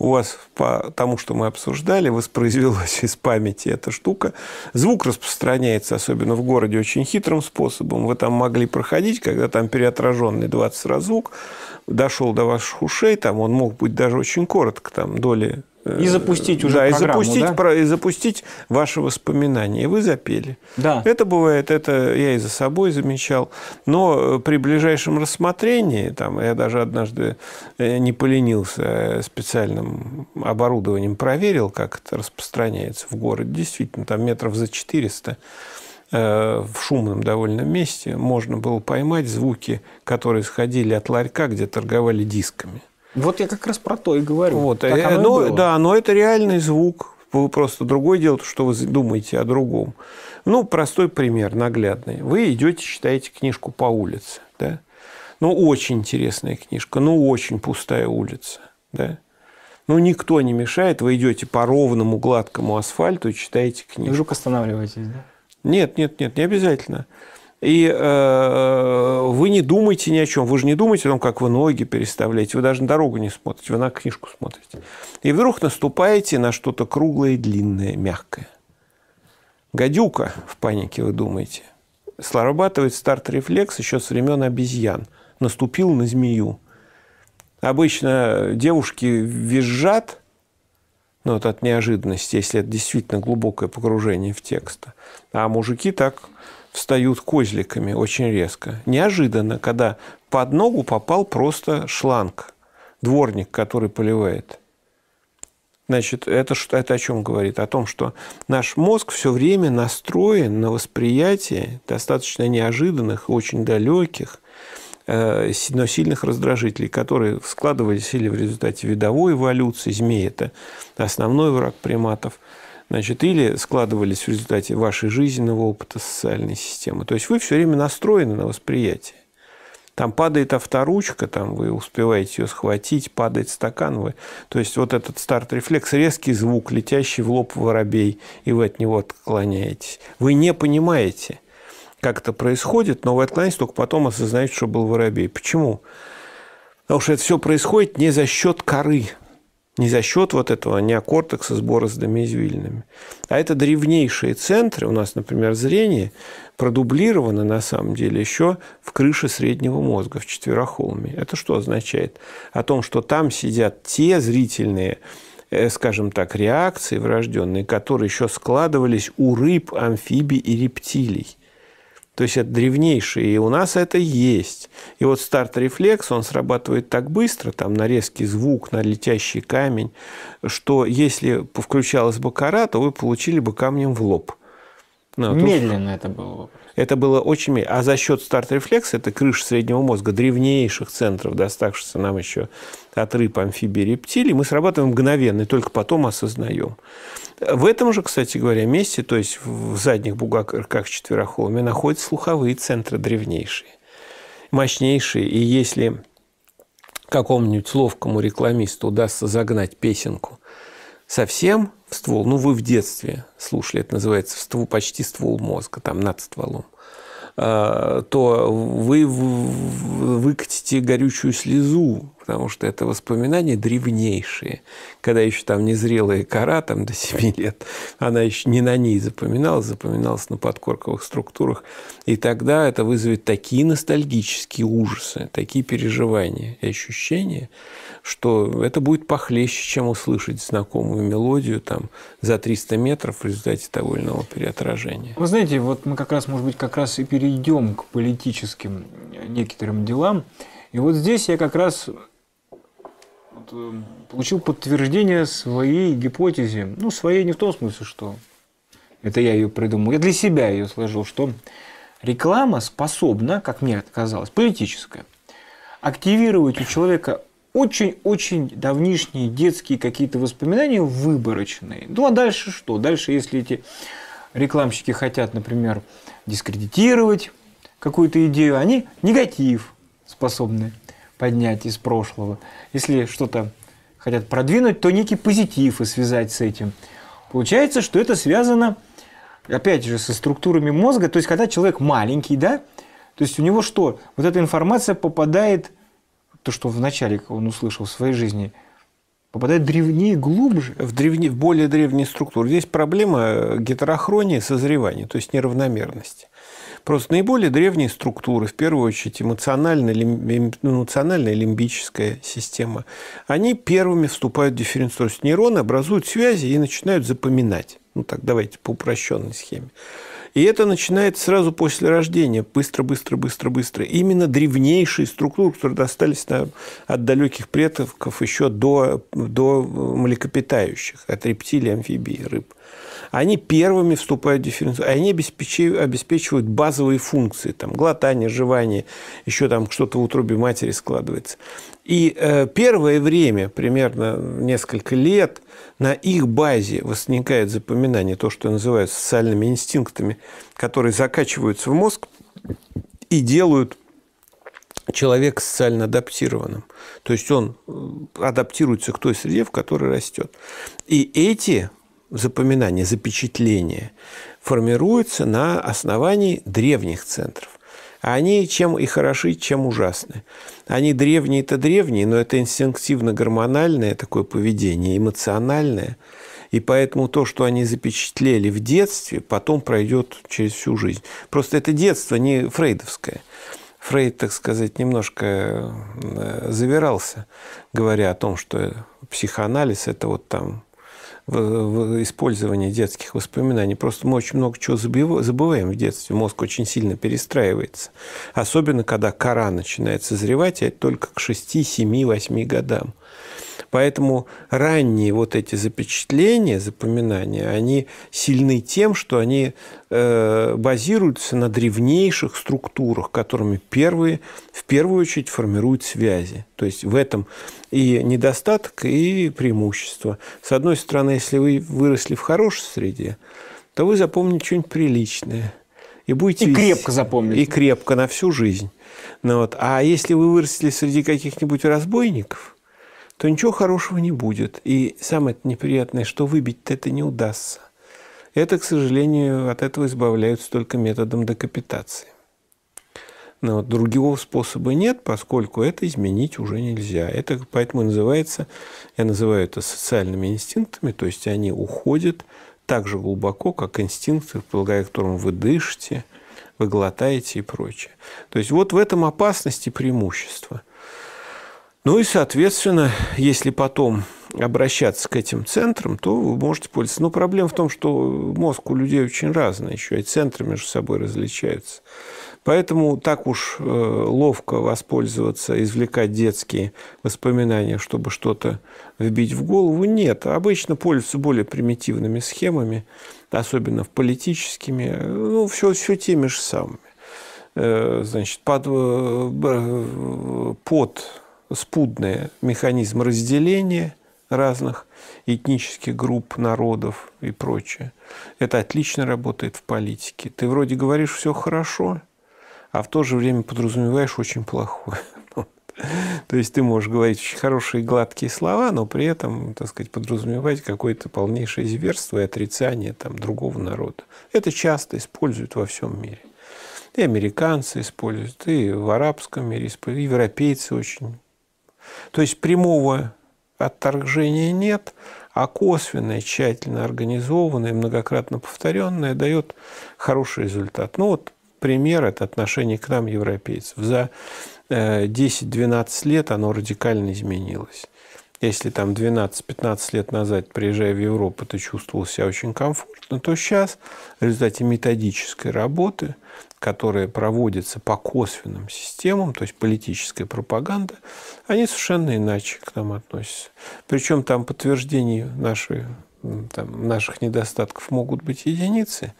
у вас по тому, что мы обсуждали, воспроизвелась из памяти эта штука. Звук распространяется, особенно в городе, очень хитрым способом. Вы там могли проходить, когда там переотраженный 20 раз звук дошел до ваших ушей, там он мог быть даже очень коротко, там доли Э, и запустить уже да, и запустить, да? Про, и запустить ваши воспоминания. И вы запели. Да. Это бывает, это я и за собой замечал. Но э, при ближайшем рассмотрении, там, я даже однажды э, не поленился а специальным оборудованием, проверил, как это распространяется в городе. Действительно, там метров за 400 в шумном довольно месте можно было поймать звуки, которые сходили от ларька, где торговали дисками. Вот я как раз про то и говорю. Вот, так э, но, было. да, но это реальный звук. просто другое дело, что вы думаете о другом. Ну, простой пример, наглядный. Вы идете, читаете книжку по улице, да? Ну, очень интересная книжка, ну, очень пустая улица, да? Ну, никто не мешает, вы идете по ровному гладкому асфальту и читаете книжку. И вдруг останавливаетесь, да? Нет, нет, нет, не обязательно. И э, вы не думаете ни о чем. Вы же не думаете о том, как вы ноги переставляете. Вы даже на дорогу не смотрите, вы на книжку смотрите. И вдруг наступаете на что-то круглое, длинное, мягкое. Гадюка в панике, вы думаете. Срабатывает старт-рефлекс еще с времен обезьян. Наступил на змею. Обычно девушки визжат – ну, вот от неожиданности, если это действительно глубокое погружение в текст. А мужики так встают козликами очень резко. Неожиданно, когда под ногу попал просто шланг, дворник, который поливает. Значит, это, это о чем говорит? О том, что наш мозг все время настроен на восприятие достаточно неожиданных, очень далеких, э, но сильных раздражителей, которые складывались или в результате видовой эволюции, змеи – это основной враг приматов – значит, или складывались в результате вашей жизненного опыта социальной системы. То есть вы все время настроены на восприятие. Там падает авторучка, там вы успеваете ее схватить, падает стакан. Вы... То есть вот этот старт-рефлекс, резкий звук, летящий в лоб воробей, и вы от него отклоняетесь. Вы не понимаете, как это происходит, но вы отклоняетесь только потом осознаете, что был воробей. Почему? Потому что это все происходит не за счет коры, не за счет вот этого а неокортекса с бороздами А это древнейшие центры. У нас, например, зрение продублировано на самом деле еще в крыше среднего мозга, в четверохолме. Это что означает? О том, что там сидят те зрительные э, скажем так, реакции врожденные, которые еще складывались у рыб, амфибий и рептилий. То есть это древнейшие, и у нас это есть. И вот старт-рефлекс, он срабатывает так быстро, там на резкий звук, на летящий камень, что если включалась бы кора, то вы получили бы камнем в лоб. Ну, а Медленно тут... это было бы. Это было очень... А за счет старт-рефлекса, это крыша среднего мозга, древнейших центров, доставшихся нам еще от рыб, амфибий, рептилий, мы срабатываем мгновенно и только потом осознаем. В этом же, кстати говоря, месте, то есть в задних бугаках четверохолме, находятся слуховые центры древнейшие, мощнейшие. И если какому-нибудь ловкому рекламисту удастся загнать песенку совсем в ствол. Ну, вы в детстве слушали, это называется ствол, почти ствол мозга, там над стволом а, то вы выкатите горючую слезу потому что это воспоминания древнейшие. Когда еще там незрелая кора, там до 7 лет, она еще не на ней запоминалась, запоминалась на подкорковых структурах. И тогда это вызовет такие ностальгические ужасы, такие переживания и ощущения, что это будет похлеще, чем услышать знакомую мелодию там за 300 метров в результате того или иного переотражения. Вы знаете, вот мы как раз, может быть, как раз и перейдем к политическим некоторым делам. И вот здесь я как раз Эм, получил подтверждение своей гипотезе. Ну, своей не в том смысле, что это я ее придумал. Я для себя ее сложил, что реклама способна, как мне казалось, политическая, активировать у человека очень-очень давнишние детские какие-то воспоминания выборочные. Ну а дальше что? Дальше, если эти рекламщики хотят, например, дискредитировать какую-то идею, они негатив способны поднять из прошлого. Если что-то хотят продвинуть, то некий позитив и связать с этим. Получается, что это связано, опять же, со структурами мозга. То есть, когда человек маленький, да, то есть у него что? Вот эта информация попадает, то, что вначале он услышал в своей жизни – попадает древнее, глубже. В, древне, в более древние структуры. Здесь проблема гетерохронии, созревания, то есть неравномерности. Просто наиболее древние структуры, в первую очередь эмоциональная, эм, ну, эмоциональная лимбическая система, они первыми вступают в дифференцировку. Нейроны образуют связи и начинают запоминать. Ну так, давайте по упрощенной схеме. И это начинается сразу после рождения, быстро, быстро, быстро, быстро. Именно древнейшие структуры, которые достались нам от далеких предков еще до, до млекопитающих, от рептилий, амфибий, рыб. Они первыми вступают в дифференциацию, они обеспечивают, обеспечивают базовые функции, там, глотание, жевание, еще там что-то в утробе матери складывается. И э, первое время, примерно несколько лет, на их базе возникает запоминание, то, что называют социальными инстинктами, которые закачиваются в мозг и делают человека социально адаптированным. То есть он э, адаптируется к той среде, в которой растет. И эти запоминания, запечатления формируются на основании древних центров. А они чем и хороши, чем ужасны. Они древние это древние, но это инстинктивно-гормональное такое поведение, эмоциональное. И поэтому то, что они запечатлели в детстве, потом пройдет через всю жизнь. Просто это детство не фрейдовское. Фрейд, так сказать, немножко э, завирался, говоря о том, что психоанализ – это вот там в, в использовании детских воспоминаний. Просто мы очень много чего забываем в детстве. Мозг очень сильно перестраивается. Особенно, когда кора начинает созревать, а это только к 6, 7, 8 годам. Поэтому ранние вот эти запечатления, запоминания, они сильны тем, что они э, базируются на древнейших структурах, которыми первые, в первую очередь формируют связи. То есть в этом и недостаток, и преимущество. С одной стороны, если вы выросли в хорошей среде, то вы запомните что-нибудь приличное. И будете... И крепко запомнить И крепко на всю жизнь. Ну, вот. А если вы выросли среди каких-нибудь разбойников, то ничего хорошего не будет. И самое неприятное, что выбить-то это не удастся. Это, к сожалению, от этого избавляются только методом декапитации. Но другого способа нет, поскольку это изменить уже нельзя. Это поэтому называется, я называю это социальными инстинктами, то есть они уходят так же глубоко, как инстинкты, благодаря которым вы дышите, вы глотаете и прочее. То есть вот в этом опасность и преимущество – ну и, соответственно, если потом обращаться к этим центрам, то вы можете пользоваться. Но проблема в том, что мозг у людей очень разный, еще и центры между собой различаются. Поэтому так уж э, ловко воспользоваться, извлекать детские воспоминания, чтобы что-то вбить в голову, нет. Обычно пользуются более примитивными схемами, особенно в политическими, ну, все, все теми же самыми. Э, значит, под, э, под спудные механизм разделения разных этнических групп, народов и прочее. Это отлично работает в политике. Ты вроде говоришь все хорошо, а в то же время подразумеваешь очень плохое. То есть ты можешь говорить очень хорошие гладкие слова, но при этом, так сказать, подразумевать какое-то полнейшее зверство и отрицание там, другого народа. Это часто используют во всем мире. И американцы используют, и в арабском мире, используют и европейцы очень то есть прямого отторжения нет, а косвенное, тщательно организованное, многократно повторенное дает хороший результат. Ну вот пример – это отношение к нам, европейцев. За 10-12 э, лет оно радикально изменилось если там 12-15 лет назад, приезжая в Европу, ты чувствовал себя очень комфортно, то сейчас в результате методической работы, которая проводится по косвенным системам, то есть политическая пропаганда, они совершенно иначе к нам относятся. Причем там подтверждений нашей там, наших недостатков могут быть единицы,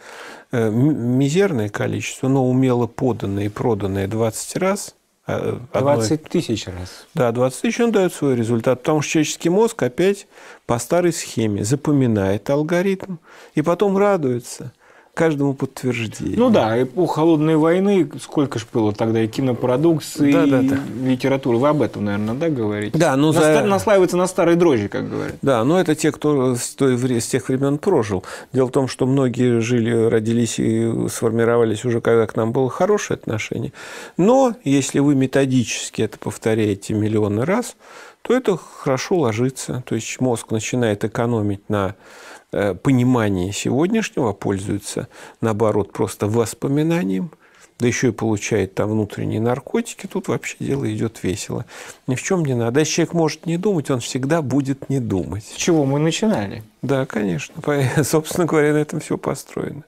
э, мизерное количество, но умело поданное и проданное 20 раз – Э, одной... 20 тысяч раз. Да, 20 тысяч он дает свой результат, потому что человеческий мозг опять по старой схеме запоминает алгоритм и потом радуется – каждому подтверждению. Ну да, эпоха холодной войны, сколько же было тогда и кинопродукции, да, да, да. и литературы. Вы об этом, наверное, да, говорите? Да, ну... Наста... За... Наслаивается на старые дрожжи, как говорят. Да, но это те, кто с, той, с тех времен прожил. Дело в том, что многие жили, родились и сформировались уже, когда к нам было хорошее отношение. Но если вы методически это повторяете миллионы раз, то это хорошо ложится. То есть мозг начинает экономить на Э, понимание сегодняшнего, пользуется, наоборот, просто воспоминанием, да еще и получает там внутренние наркотики, тут вообще дело идет весело. Ни в чем не надо. Если человек может не думать, он всегда будет не думать. С чего мы начинали? Да, конечно. Собственно говоря, на этом все построено.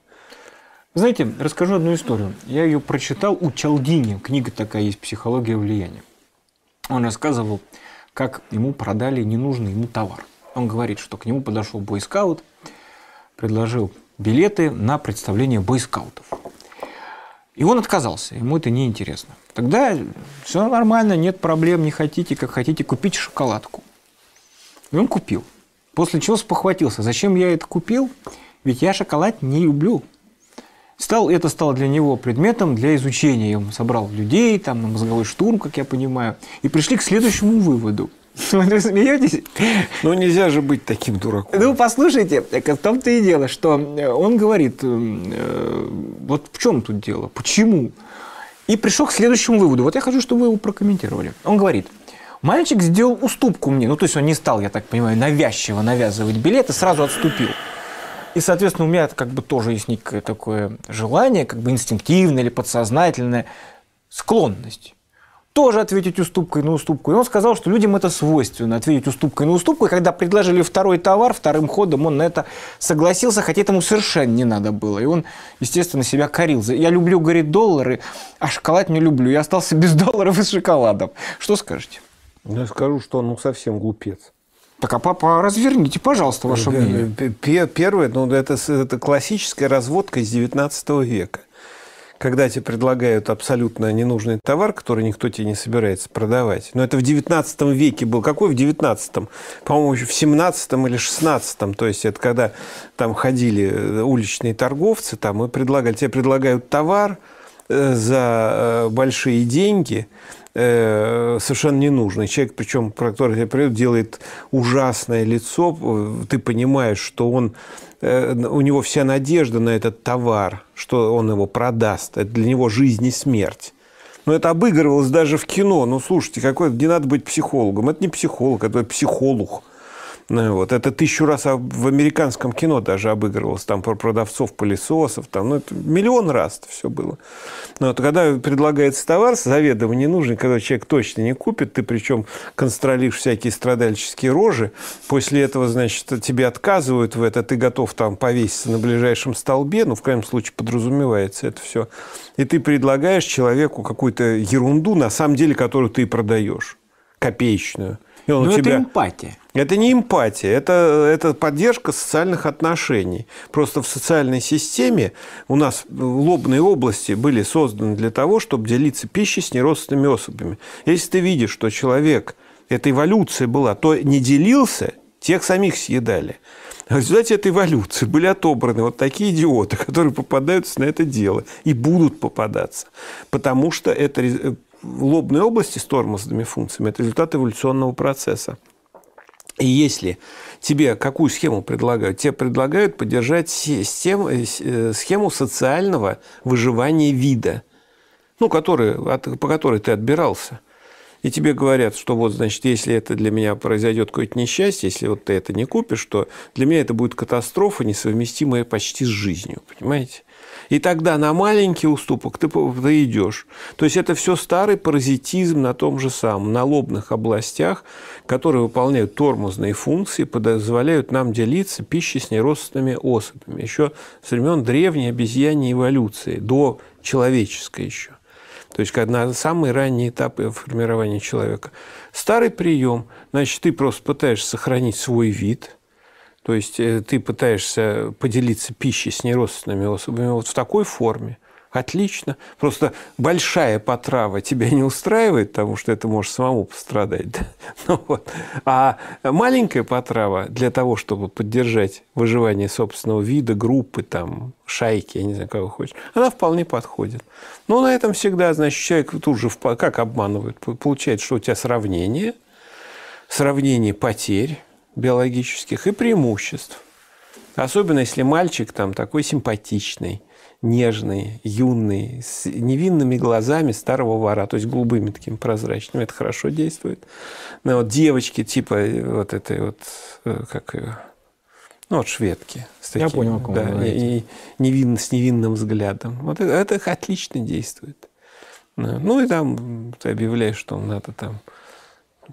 Знаете, расскажу одну историю. Я ее прочитал у Чалдини. Книга такая есть «Психология влияния». Он рассказывал, как ему продали ненужный ему товар – он говорит, что к нему подошел бойскаут, предложил билеты на представление бойскаутов. И он отказался, ему это неинтересно. Тогда все нормально, нет проблем, не хотите, как хотите, купить шоколадку. И он купил. После чего спохватился, зачем я это купил, ведь я шоколад не люблю. Стал, это стало для него предметом для изучения. Он собрал людей, там, на мозговой штурм, как я понимаю, и пришли к следующему выводу – Вы смеетесь? Ну, нельзя же быть таким дураком. Ну, послушайте, в том-то и дело, что э, он говорит, э, вот в чем тут дело, почему? И пришел к следующему выводу. Вот я хочу, чтобы вы его прокомментировали. Он говорит, мальчик сделал уступку мне. Ну, то есть он не стал, я так понимаю, навязчиво навязывать билеты, сразу отступил. И, соответственно, у меня как бы тоже есть некое такое желание, как бы инстинктивное или подсознательное, склонность тоже ответить уступкой на уступку. И он сказал, что людям это свойственно, ответить уступкой на уступку. И когда предложили второй товар, вторым ходом он на это согласился, хотя этому совершенно не надо было. И он, естественно, себя корил. Я люблю, говорит, доллары, а шоколад не люблю. Я остался без долларов и с шоколадом. Что скажете? Я скажу, что он ну, совсем глупец. Так а папа, разверните, пожалуйста, ваше мнение. Первое, ну, это, это классическая разводка из 19 века когда тебе предлагают абсолютно ненужный товар, который никто тебе не собирается продавать. Но это в 19 веке был. Какой в 19? По-моему, еще в 17 или 16. То есть это когда там ходили э, уличные торговцы, там и предлагали, тебе предлагают товар э, за э, большие деньги, совершенно ненужный. Человек, причем, который тебе придет, делает ужасное лицо, ты понимаешь, что он Э, у него вся надежда на этот товар, что он его продаст. Это для него жизнь и смерть. Но это обыгрывалось даже в кино. Ну, слушайте, какой, не надо быть психологом. Это не психолог, это психолог. Ну вот. Это тысячу раз в американском кино даже обыгрывалось. Там про продавцов пылесосов. Там, ну, это миллион раз это все было. Но вот, когда предлагается товар, заведомо не нужен, когда человек точно не купит, ты причем констролишь всякие страдальческие рожи. После этого, значит, тебе отказывают в это, ты готов там повеситься на ближайшем столбе. Ну, в крайнем случае, подразумевается это все. И ты предлагаешь человеку какую-то ерунду, на самом деле, которую ты и продаешь копеечную. И он Но у ну, это эмпатия. Это не эмпатия, это, это поддержка социальных отношений. Просто в социальной системе у нас лобные области были созданы для того, чтобы делиться пищей с неродственными особями. Если ты видишь, что человек, эта эволюция была, то не делился, тех самих съедали. А в результате этой эволюции были отобраны вот такие идиоты, которые попадаются на это дело и будут попадаться. Потому что это лобной области с тормозными функциями – это результат эволюционного процесса. И если тебе какую схему предлагают? Тебе предлагают поддержать э, э, схему социального выживания вида, ну, который, по которой ты отбирался. И тебе говорят, что вот, значит, если это для меня произойдет какое-то несчастье, если вот ты это не купишь, то для меня это будет катастрофа, несовместимая почти с жизнью, понимаете? И тогда на маленький уступок ты, ты идешь. То есть это все старый паразитизм на том же самом, на лобных областях, которые выполняют тормозные функции, позволяют нам делиться пищей с неродственными особями. Еще с времен древней обезьяньей эволюции, до человеческой еще. То есть, на самые ранние этапы формирования человека. Старый прием, значит, ты просто пытаешься сохранить свой вид – то есть э, ты пытаешься поделиться пищей с неродственными особами вот в такой форме. Отлично. Просто большая потрава тебя не устраивает, потому что это можешь самому пострадать. Ну, вот. А маленькая потрава для того, чтобы поддержать выживание собственного вида, группы, там, шайки, я не знаю, кого хочешь, она вполне подходит. Но ну, на этом всегда, значит, человек тут же как обманывает? Получается, что у тебя сравнение, сравнение потерь, биологических и преимуществ. Особенно если мальчик там такой симпатичный, нежный, юный, с невинными глазами старого вора, то есть голубыми такими прозрачными, это хорошо действует. Но ну, вот девочки типа э, вот этой вот, э, как ее, ну вот шведки. С таким, Я понял, да, вы и, и невинно, с невинным взглядом. Вот это, это отлично действует. Ну и там ты объявляешь, что надо там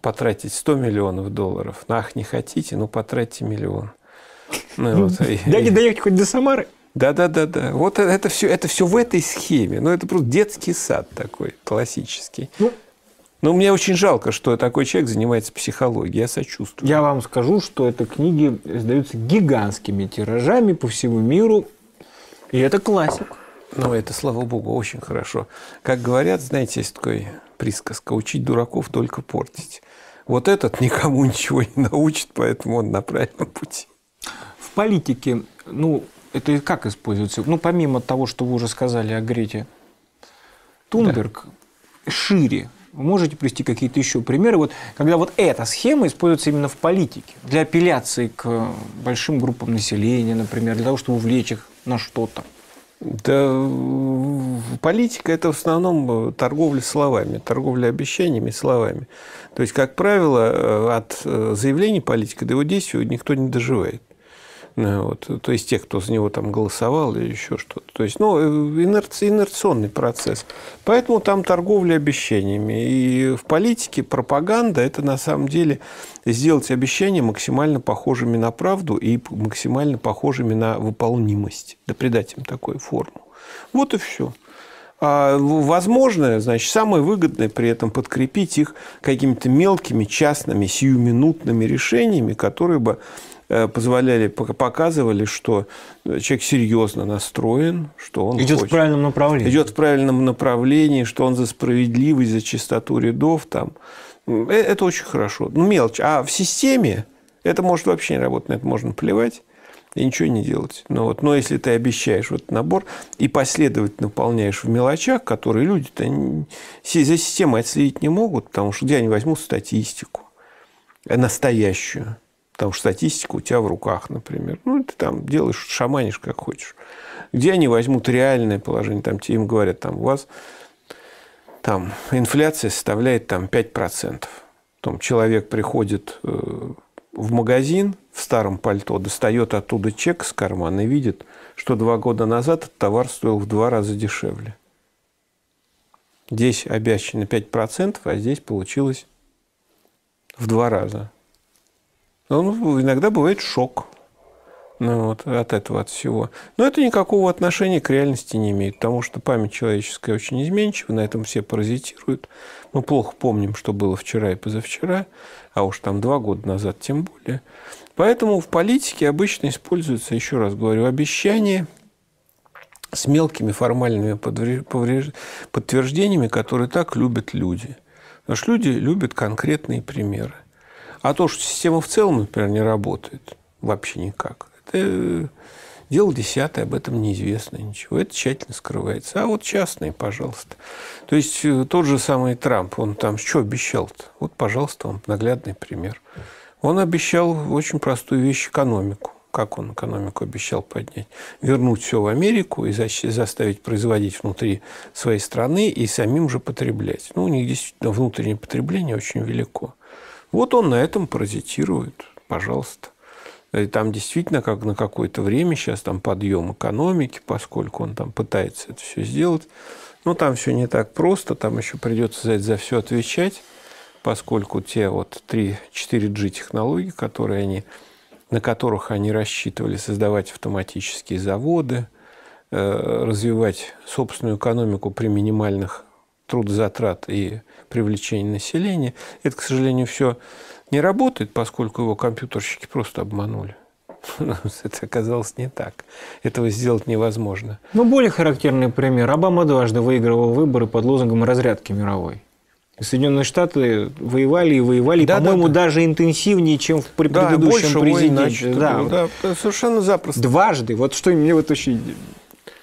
потратить 100 миллионов долларов. Ну, ах, не хотите, ну потратьте миллион. Ну, ну вот, Дайте доехать хоть до Самары. Да, да, да, да. Вот это все, это все в этой схеме. Ну, это просто детский сад такой классический. Ну, но ну, мне очень жалко, что такой человек занимается психологией. Я сочувствую. Я вам скажу, что эти книги издаются гигантскими тиражами по всему миру. И это классик. Ну, это, слава богу, очень хорошо. Как говорят, знаете, есть такой присказка «учить дураков только портить». Вот этот никому ничего не научит, поэтому он на правильном пути. В политике, ну, это как используется? Ну, помимо того, что вы уже сказали о Грете Тунберг, да. шире вы можете привести какие-то еще примеры, вот, когда вот эта схема используется именно в политике для апелляции к большим группам населения, например, для того, чтобы увлечь их на что-то? Да, политика – это в основном э, торговля словами, торговля обещаниями словами. То есть, как правило, э, от э, заявлений политика до его действия никто не доживает. Э, вот. То есть те, кто за него там голосовал или еще что-то. То есть, ну, э, инерционный процесс. Поэтому там торговля обещаниями. И в политике пропаганда – это на самом деле сделать обещания максимально похожими на правду и максимально похожими на выполнимость. Да придать им такую форму. Вот и все. А, возможно, значит, самое выгодное при этом подкрепить их какими-то мелкими, частными, сиюминутными решениями, которые бы э, позволяли, показывали, что э, человек серьезно настроен, что он идет хочет, в правильном направлении, идет в правильном направлении, что он за справедливость, за чистоту рядов там. Э, это очень хорошо. Ну мелочь. А в системе это может вообще не работать, на это можно плевать и ничего не делать. Но, ну вот, но если ты обещаешь вот набор и последовательно выполняешь в мелочах, которые люди-то за системой отследить не могут, потому что где они возьмут статистику э, настоящую? Потому что статистика у тебя в руках, например. Ну, ты там делаешь, шаманишь как хочешь. Где они возьмут реальное положение? Там тебе им говорят, там у вас там инфляция составляет там 5%. Там человек приходит э, в магазин в старом пальто, достает оттуда чек с кармана и видит, что два года назад этот товар стоил в два раза дешевле. Здесь обещано 5%, а здесь получилось в два раза. Ну, иногда бывает шок ну, вот, от этого, от всего. Но это никакого отношения к реальности не имеет, потому что память человеческая очень изменчива, на этом все паразитируют. Мы плохо помним, что было вчера и позавчера, а уж там два года назад тем более. Поэтому в политике обычно используются, еще раз говорю, обещания с мелкими формальными подтверждениями, которые так любят люди. Потому что люди любят конкретные примеры. А то, что система в целом, например, не работает – вообще никак. Это дело десятое, об этом неизвестно ничего. Это тщательно скрывается. А вот частные, пожалуйста. То есть э, тот же самый Трамп, он там что обещал-то? Вот, пожалуйста, вам наглядный пример. Он обещал очень простую вещь – экономику как он экономику обещал поднять, вернуть все в Америку и заставить производить внутри своей страны и самим же потреблять. Ну, у них действительно внутреннее потребление очень велико. Вот он на этом паразитирует. Пожалуйста. И э, там действительно как на какое-то время сейчас там подъем экономики, поскольку он там пытается это все сделать. Но ну, там все не так просто, там еще придется за это за все отвечать, поскольку те вот 3 4G технологии, которые они, на которых они рассчитывали создавать автоматические заводы, э, развивать собственную экономику при минимальных трудозатрат и привлечении населения. Это, к сожалению, все не работает, поскольку его компьютерщики просто обманули. Это оказалось не так. Этого сделать невозможно. Ну более характерный пример. Обама дважды выигрывал выборы под лозунгом разрядки мировой. Соединенные Штаты воевали и воевали, да, по-моему, да, да. даже интенсивнее, чем при да, предыдущем президенте. Ну да. да, совершенно запросто. Дважды. Вот что мне вот очень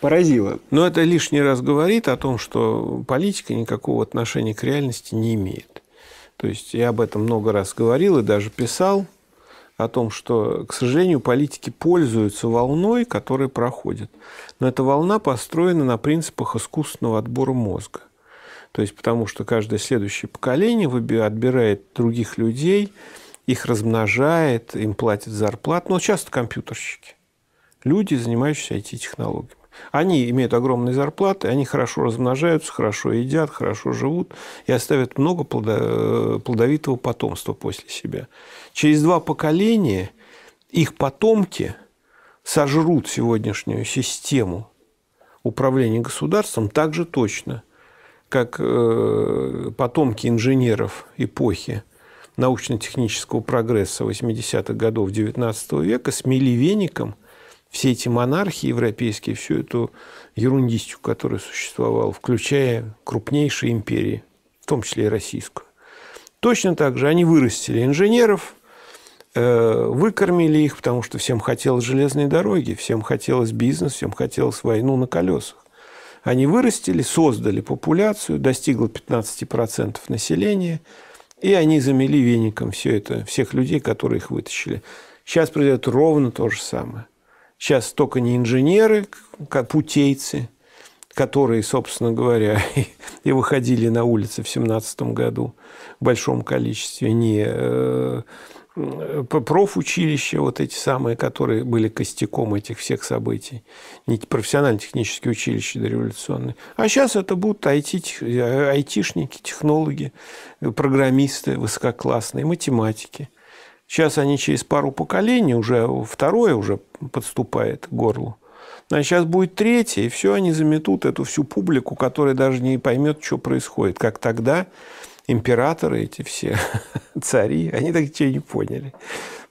поразило. Но это лишний раз говорит о том, что политика никакого отношения к реальности не имеет. То есть я об этом много раз говорил и даже писал о том, что, к сожалению, политики пользуются волной, которая проходит. Но эта волна построена на принципах искусственного отбора мозга. То есть потому что каждое следующее поколение отбирает других людей, их размножает, им платят зарплату. Но часто компьютерщики. Люди, занимающиеся IT-технологиями. Они имеют огромные зарплаты, они хорошо размножаются, хорошо едят, хорошо живут и оставят много э, плодовитого потомства после себя. Через два поколения их потомки сожрут сегодняшнюю систему управления государством так же точно, как э, потомки инженеров эпохи научно-технического прогресса 80-х годов XIX века смели веником – все эти монархии европейские, всю эту ерундистику, которая существовала, включая крупнейшие империи, в том числе и российскую. Точно так же они вырастили инженеров, э, выкормили их, потому что всем хотелось железные дороги, всем хотелось бизнес, всем хотелось войну на колесах. Они вырастили, создали популяцию, достигло 15% населения, и они замели веником все это, всех людей, которые их вытащили. Сейчас произойдет ровно то же самое. Сейчас только не инженеры, как путейцы, которые, собственно говоря, и выходили на улицы в семнадцатом году в большом количестве, не э, э, профучилища, вот эти самые, которые были костяком этих всех событий, не профессионально-технические училища дореволюционные. А сейчас это будут айти, э, айтишники, технологи, программисты высококлассные, математики – Сейчас они через пару поколений, уже второе уже подступает к горлу. А сейчас будет третье, и все, они заметут эту всю публику, которая даже не поймет, что происходит. Как тогда императоры эти все, цари, они так ничего не поняли.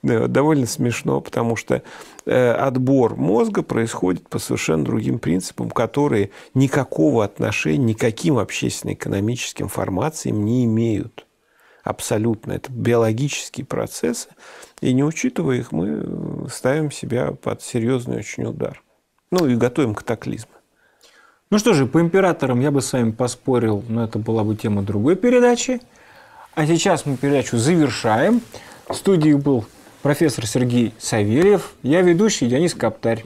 Да, довольно смешно, потому что э, отбор мозга происходит по совершенно другим принципам, которые никакого отношения никаким общественно-экономическим формациям не имеют абсолютно. Это биологические процессы. И не учитывая их, мы ставим себя под серьезный очень удар. Ну и готовим катаклизмы. Ну что же, по императорам я бы с вами поспорил, но это была бы тема другой передачи. А сейчас мы передачу завершаем. В студии был профессор Сергей Савельев, я ведущий Денис Каптарь.